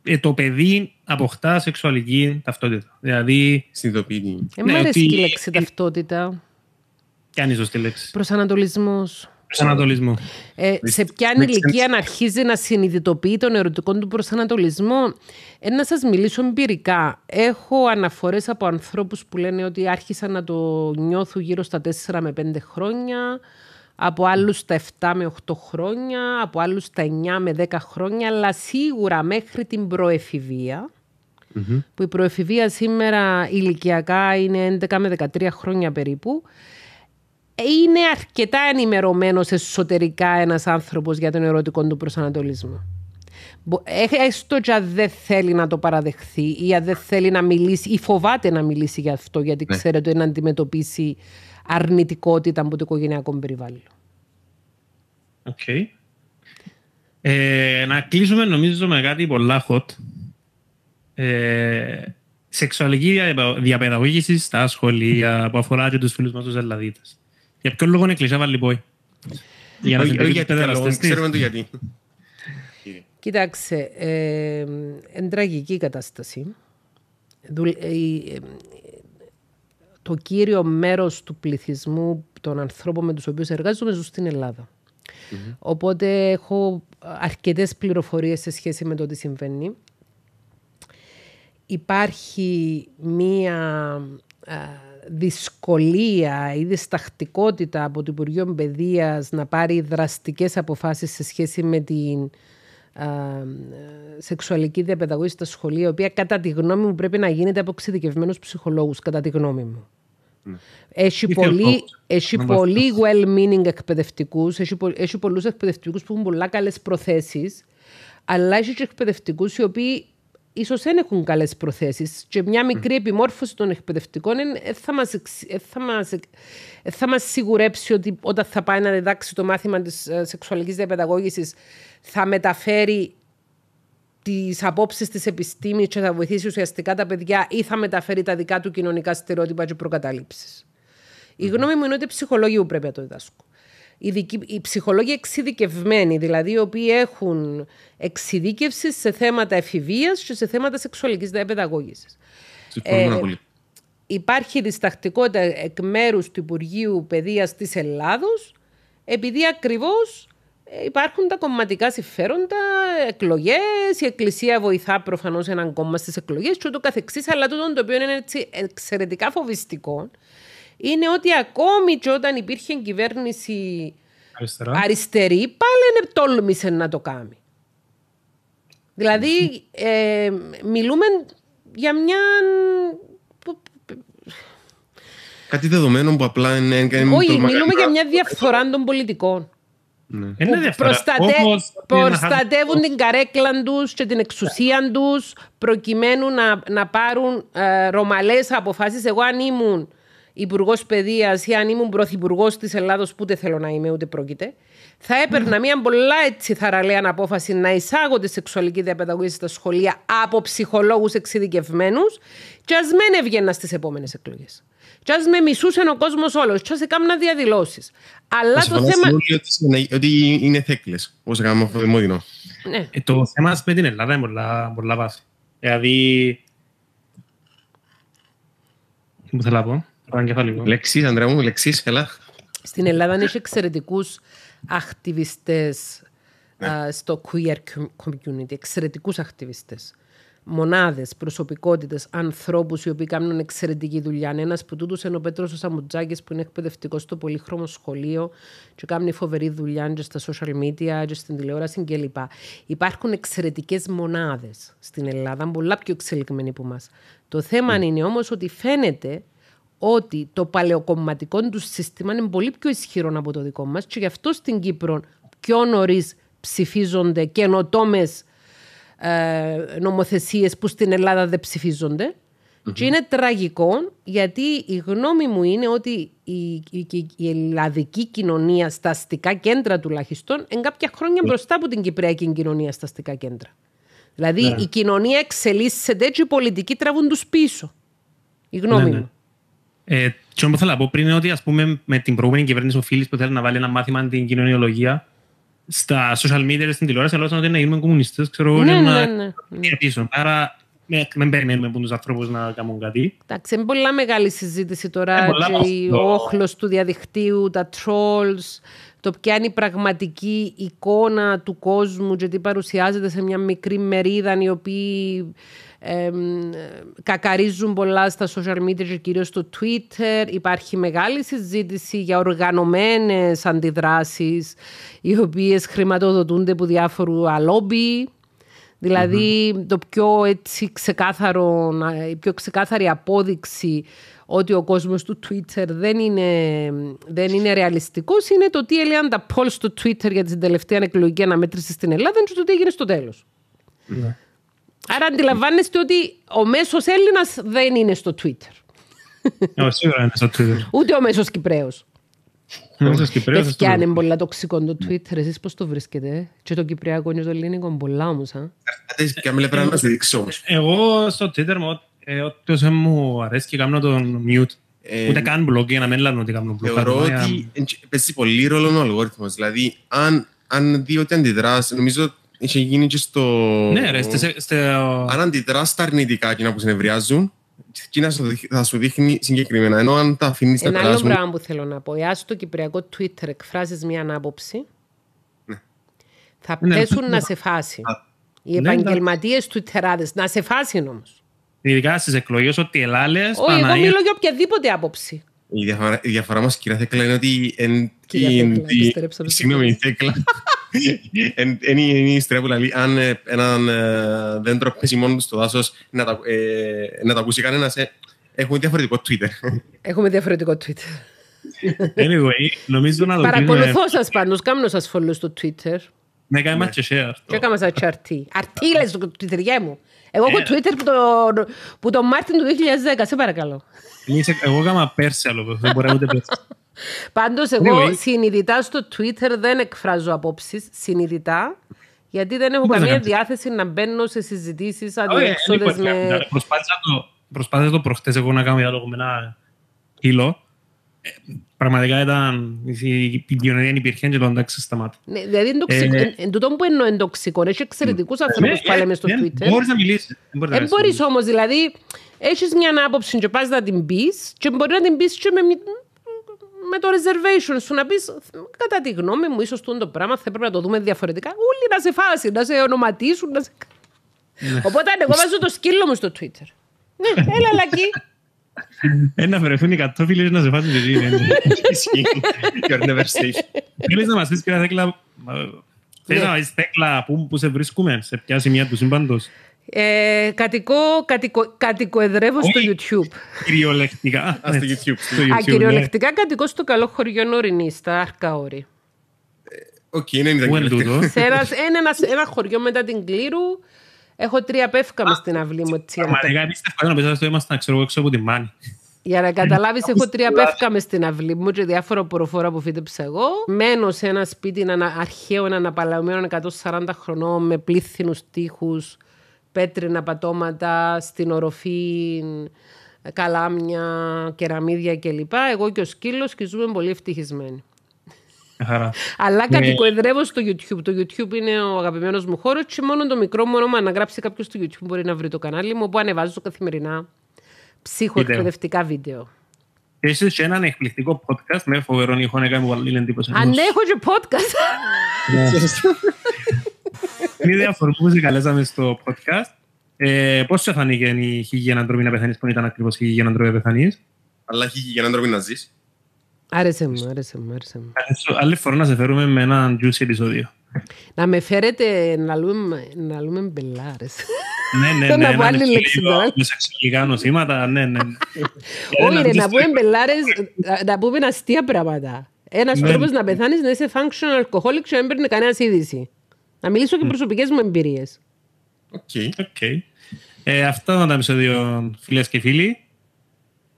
ε, το παιδί αποκτά σεξουαλική ταυτότητα. Δηλαδή. συνειδητοποιεί. Ε, ναι, μ' αρέσει ότι... η λέξη ε, ταυτότητα. αν σωστή λέξη. Προσανατολισμός. Προσανατολισμό. Ε, σε ποια ηλικία να αρχίζει να συνειδητοποιεί τον ερωτικό του προσανατολισμό. Ε, να σας μιλήσω εμπειρικά. Έχω αναφορές από ανθρώπους που λένε ότι άρχισαν να το νιώθουν γύρω στα 4 με 5 χρόνια από άλλους τα 7 με 8 χρόνια, από άλλους τα 9 με 10 χρόνια, αλλά σίγουρα μέχρι την προεφηβεία, mm-hmm. που η προεφηβεία σήμερα ηλικιακά είναι 11 με 13 χρόνια περίπου, ε, είναι αρκετά ενημερωμένος εσωτερικά ένας άνθρωπος για τον ερωτικό του προσανατολισμό. Ε, έστω και αν δεν θέλει να το παραδεχθεί ή αν δεν θέλει να μιλήσει ή φοβάται να μιλήσει για αυτό γιατί ναι. ξέρετε να αντιμετωπίσει αρνητικότητα από το οικογενειακό περιβάλλον. Οκ. Ε, να κλείσουμε νομίζω με κάτι πολλά hot. Ε, σεξουαλική διαπαιδαγώγηση στα σχολεία που αφορά και τους φίλους μας τους Ελλαδίτες. Για ποιο λόγο είναι κλεισά λοιπόν, Για να συμπεριφέρεις παιδεραστές. Ξέρουμε το γιατί. Κοιτάξτε, είναι ε, τραγική κατάσταση το κύριο μέρος του πληθυσμού των ανθρώπων με τους οποίους εργάζομαι ζουν στην ελλαδα Οπότε έχω αρκετές πληροφορίες σε σχέση με το τι συμβαίνει. Υπάρχει μία δυσκολία ή διστακτικότητα από το Υπουργείο Παιδείας να πάρει δραστικές αποφάσεις σε σχέση με την σεξουαλική διαπαιδαγώγηση στα σχολεία, η οποία κατά τη γνώμη μου πρέπει να γίνεται από εξειδικευμένους ψυχολόγους, κατά τη γνώμη μου. Ναι. Έχει, πολύ, πολύ well-meaning εκπαιδευτικούς, έχει, έχει πολλούς εκπαιδευτικούς που έχουν πολλά καλές προθέσεις, αλλά έχει και εκπαιδευτικούς οι οποίοι ίσως δεν έχουν καλές προθέσεις. Και μια μικρή επιμόρφωση των εκπαιδευτικών θα μας μας σιγουρέψει ότι όταν θα πάει να διδάξει το μάθημα της ε, σεξουαλικής διαπαιδαγώγησης, θα μεταφέρει τις απόψεις της επιστήμης και θα βοηθήσει ουσιαστικά τα παιδιά ή θα μεταφέρει τα δικά του κοινωνικά στερεότυπα και προκατάληψει. Η γνώμη μου είναι ότι οι ψυχολόγοι πρέπει να το διδάσκω ειδικοί, οι ψυχολόγοι εξειδικευμένοι, δηλαδή οι οποίοι έχουν εξειδίκευση σε θέματα εφηβείας και σε θέματα σεξουαλικής διαπαιδαγώγησης. Ε, υπάρχει διστακτικότητα εκ μέρους του Υπουργείου Παιδείας της Ελλάδος, επειδή ακριβώς ε, υπάρχουν τα κομματικά συμφέροντα, εκλογές, η Εκκλησία βοηθά προφανώς έναν κόμμα στις εκλογές και Αλλά τούτο το οποίο είναι εξαιρετικά φοβιστικό είναι ότι ακόμη και όταν υπήρχε κυβέρνηση Αριστερά. αριστερή, πάλι τόλμησε να το κάνει. Δηλαδή, ε, μιλούμε για μια... Κάτι δεδομένο που απλά είναι... Όχι, μιλούμε για μια διαφθορά των πολιτικών. Ναι. Προστατε... Προστατεύουν την καρέκλα τους και την εξουσία τους προκειμένου να, να πάρουν ε, ρωμαλέ αποφάσεις. Εγώ, αν ήμουν Υπουργός Παιδείας ή αν ήμουν Πρωθυπουργός της Ελλάδος, που ούτε θέλω να είμαι, ούτε πρόκειται, θα έπαιρνα μια πολλά έτσι θαραλέα απόφαση να εισάγω τη σεξουαλική διαπαιδαγωγή στα σχολεία από ψυχολόγους εξειδικευμένους, και ας μην έβγαινα στις επόμενες εκλογές. Και ας με μισούσε ο κόσμος όλος, και ας έκανα διαδηλώσεις. Αλλά το θέμα. Ότι, είναι θέκλες, όπως έκανα αυτό το δημόδινο. το θέμα με την Ελλάδα είναι βάση. Δηλαδή. Τι μου θέλω να πω μου, Στην Ελλάδα έχει εξαιρετικούς ακτιβιστές ναι. στο queer community, εξαιρετικούς ακτιβιστές. Μονάδες, προσωπικότητες, ανθρώπους οι οποίοι κάνουν εξαιρετική δουλειά. Ένας που τούτου είναι ο Πέτρος Σαμουτζάκης, που είναι εκπαιδευτικός στο πολύχρωμο σχολείο και κάνει φοβερή δουλειά και στα social media, και στην τηλεόραση κλπ. Υπάρχουν εξαιρετικές μονάδες στην Ελλάδα, πολλά πιο εξελιγμένοι από εμάς. Το θέμα ναι. είναι όμως ότι φαίνεται ότι το παλαιοκομματικό τους σύστημα είναι πολύ πιο ισχυρό από το δικό μας και γι' αυτό στην Κύπρο πιο νωρίς ψηφίζονται καινοτόμες ε, νομοθεσίες που στην Ελλάδα δεν ψηφίζονται. Mm-hmm. Και είναι τραγικό γιατί η γνώμη μου είναι ότι η, η, η ελλαδική κοινωνία στα αστικά κέντρα τουλάχιστον είναι κάποια χρόνια ναι. μπροστά από την κυπριακή κοινωνία στα αστικά κέντρα. Δηλαδή ναι. η κοινωνία εξελίσσεται έτσι οι πολιτικοί τραβούν τους πίσω. Η γνώμη ναι, μου. Τι ε, και όμως θέλω να πω πριν είναι ότι ας πούμε, με την προηγούμενη κυβέρνηση ο Φίλης που θέλει να βάλει ένα μάθημα την κοινωνιολογία στα social media και στην τηλεόραση αλλά ότι ναι, ναι, να γίνουμε κομμουνιστές, ξέρω ναι, ναι, ναι, ναι. πίσω. Άρα δεν περιμένουμε από τους ανθρώπους να κάνουν κάτι. Εντάξει, είναι πολλά μεγάλη συζήτηση τώρα. Και ο όχλος του διαδικτύου, τα trolls, το ποια είναι η πραγματική εικόνα του κόσμου και τι παρουσιάζεται σε μια μικρή μερίδα η οποίοι κακαρίζουν πολλά στα social media και κυρίως στο Twitter. Υπάρχει μεγάλη συζήτηση για οργανωμένες αντιδράσεις οι οποίες χρηματοδοτούνται από διάφορου αλόμπι. Δηλαδή, το πιο έτσι ξεκάθαρο, η πιο ξεκάθαρη απόδειξη ότι ο κόσμος του Twitter δεν είναι, δεν είναι ρεαλιστικός είναι το τι έλεγαν τα polls στο Twitter για την τελευταία εκλογική αναμέτρηση στην Ελλάδα και το τι έγινε στο τελος Ναι Άρα αντιλαμβάνεστε ότι ο μέσος Έλληνας δεν είναι στο Twitter. Όχι, σίγουρα είναι στο Twitter. Ούτε ο μέσος Κυπρέος. Δεν μέσος Κυπρέος. αν είναι πολλά τοξικό το Twitter, εσείς πώς το βρίσκετε. Ε? Και το Κυπριακό είναι το ελληνικό, πολλά όμως. Αν πρέπει να σε δείξω. όμως. Ε, εγώ στο Twitter μου, ε, μου αρέσει και κάνω τον mute. Ούτε καν blog για να μην λένε ότι κάνουν blog. Θεωρώ ότι παίζει πολύ ρόλο ο αλγόριθμος. Δηλαδή, αν δει ότι αντιδράσει, νομίζω είχε γίνει και στο. Ναι, ρε, στε, στε... Αν αντιδράς τα αρνητικά κοινά που συνευριάζουν, θα σου δείχνει συγκεκριμένα. Ενώ αν τα αφήνεις να περάσουν. Ένα άλλο πράγμα που θέλω να πω. Εάν στο κυπριακό Twitter εκφράζεις μια ανάποψη, ναι. θα ναι, πέσουν ναι. να σε φάσει. Οι επαγγελματίε ναι, Twitterάδε να σε φάσει όμως. Ειδικά στις εκλογές, ότι ελάλες. Όχι, εγώ μιλώ για οποιαδήποτε άποψη. Η διαφορά, μας κυρία Θέκλα, είναι ότι... Θέκλα. Είναι η ιστορία λέει αν ε, έναν ε, δέντρο πέσει μόνο στο δάσος ε, να τα ακούσει κανένας. Έχουμε διαφορετικό Twitter. Έχουμε διαφορετικό Twitter. Anyway, νομίζω να το Παρακολουθώ σας πάντως, κάνω σας follow στο Twitter. Ναι, κάνουμε ναι. και share. Και κάνουμε σαν αρτί. αρτή. λες το Twitter μου. Εγώ έχω ναι. Twitter που το Μάρτιν του 2010, σε παρακαλώ. Εγώ έκανα πέρσι άλλο, δεν μπορεί να ούτε πέρσι. Πάντως εγώ anyway. συνειδητά στο Twitter δεν εκφράζω απόψεις. συνειδητά. Γιατί δεν έχω καμία διάθεση να μπαίνω σε συζητήσεις ε, αντιέξοδες ε, λοιπόν, με. Προσπάθησα το, προσπάθησα το προχτές εγώ να κάνω διάλογο με ένα φίλο. Ε, πραγματικά ήταν. Η δεν υπήρχε και το εντάξει σταμάτη. Ναι, δηλαδή εν, που εννοώ εν τοξικό, έχει εξαιρετικούς ανθρώπου που λέμε στο Twitter. Μπορείς να μιλήσεις. Δεν μπορείς όμως, δηλαδή έχεις μια άποψη και πας να την πεις και μπορεί να την πεις και με με το reservation σου να πεις, κατά τη γνώμη μου, ίσως το πράγμα θα έπρεπε να το δούμε διαφορετικά. Όλοι να σε φάσει, να σε ονοματίσουν, να σε. Ναι. Οπότε εγώ βάζω το σκύλο μου στο Twitter. ναι, έλα, λακί. Ένα ε, βρεθούν οι κατόφιλε να σε φάσουν τη ζωή. Ναι, ναι. να μας πεις, ποια θέκλα... Ε, θέλεις να που σε βρίσκουμε, σε ποια σημεία του σύμπαντος. Ε, κατοικώ, κατοικοεδρεύω στο YouTube. Κυριολεκτικά. στο YouTube. Στο YouTube Α, ναι. κυριολεκτικά ναι. κατοικώ στο καλό χωριό Νορινής, στα Αρκαόρη. Ε, οκ, okay, είναι ένας, ένα, ένας, χωριό μετά την Κλήρου, έχω τρία πεύκα με στην αυλή μου. Έτσι, μα να πεις, ξέρω εγώ, έξω από τη Μάνη. Για να καταλάβεις, έχω τρία πεύκα με στην αυλή μου και διάφορα προφόρα που φύτεψα εγώ. Μένω σε ένα σπίτι αρχαίο, αναπαλλαγμένων 140 χρονών, με πλήθυνους τείχους, πέτρινα πατώματα στην οροφή, καλάμια, κεραμίδια κλπ. Εγώ και ο σκύλος και ζούμε πολύ ευτυχισμένοι. Αλλά ναι. κατοικοεδρεύω στο YouTube. Το YouTube είναι ο αγαπημένος μου χώρος και μόνο το μικρό μου όνομα να γράψει κάποιος στο YouTube μπορεί να βρει το κανάλι μου όπου ανεβάζω καθημερινά ψυχοεκπαιδευτικά βίντεο. Είσαι σε έναν εκπληκτικό podcast με ναι, φοβερόν ήχο να κάνει πολύ εντύπωση. Αν ναι, έχω και podcast. Είναι διαφορετικό που σε καλέσαμε στο podcast. Ε, Πώς σου φανήκε η χυγή ανατροπή να πεθάνεις που ήταν ακριβώς η χυγή ανατροπή να πεθάνεις. Αλλά «Χίγη για ανατροπή να ζεις. Άρεσε μου, άρεσε μου, άρεσε μου. Άλλη φορά να σε φέρουμε με ένα juicy επεισόδιο. Να με φέρετε να λέμε, να λέμε μπελάρες. Ναι, ναι, ναι. Να βάλει Με σεξουαλικά νοσήματα, ναι, ναι. Όχι ρε, να πούμε μπελάρες, ε, να πούμε αστεία πράγματα. Ένας ναι. τρόπος να πεθάνεις να είσαι functional alcoholic και να μην παίρνει κανένας είδηση. Να μιλήσω και mm. προσωπικές μου εμπειρίες. Οκ. Okay. Okay. Ε, αυτά ήταν τα επεισόδια, φίλες και φίλοι.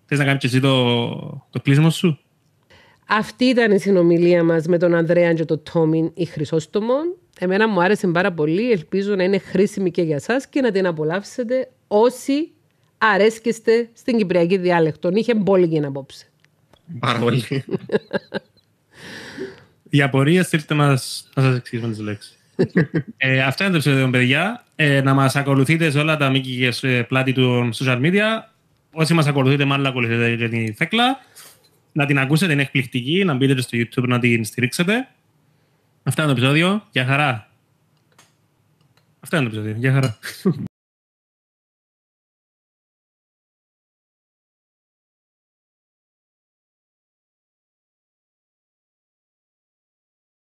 Θες να κάνεις και εσύ το, το κλείσιμο σου. Αυτή ήταν η συνομιλία μας με τον Ανδρέα και τον Τόμιν ή Χρυσόστομον. Εμένα μου άρεσε πάρα πολύ. Ελπίζω να είναι χρήσιμη και για σας και να την απολαύσετε όσοι αρέσκεστε στην κυπριακή διάλεκτο. Είχε γίνει απόψε. Πάρα πολύ. Για απορία ήρθε μας να σας εξηγήσουμε τις λέξεις ε, αυτά είναι το επεισόδιο, παιδιά. Ε, να μας ακολουθείτε σε όλα τα μήκη και ε, πλάτη των social media. Όσοι μας ακολουθείτε, μάλλον ακολουθείτε την Θέκλα. Να την ακούσετε, είναι εκπληκτική. Να μπείτε στο YouTube να την στηρίξετε. Αυτά είναι το επεισόδιο. Γεια χαρά. Αυτά είναι το επεισόδιο. Γεια χαρά.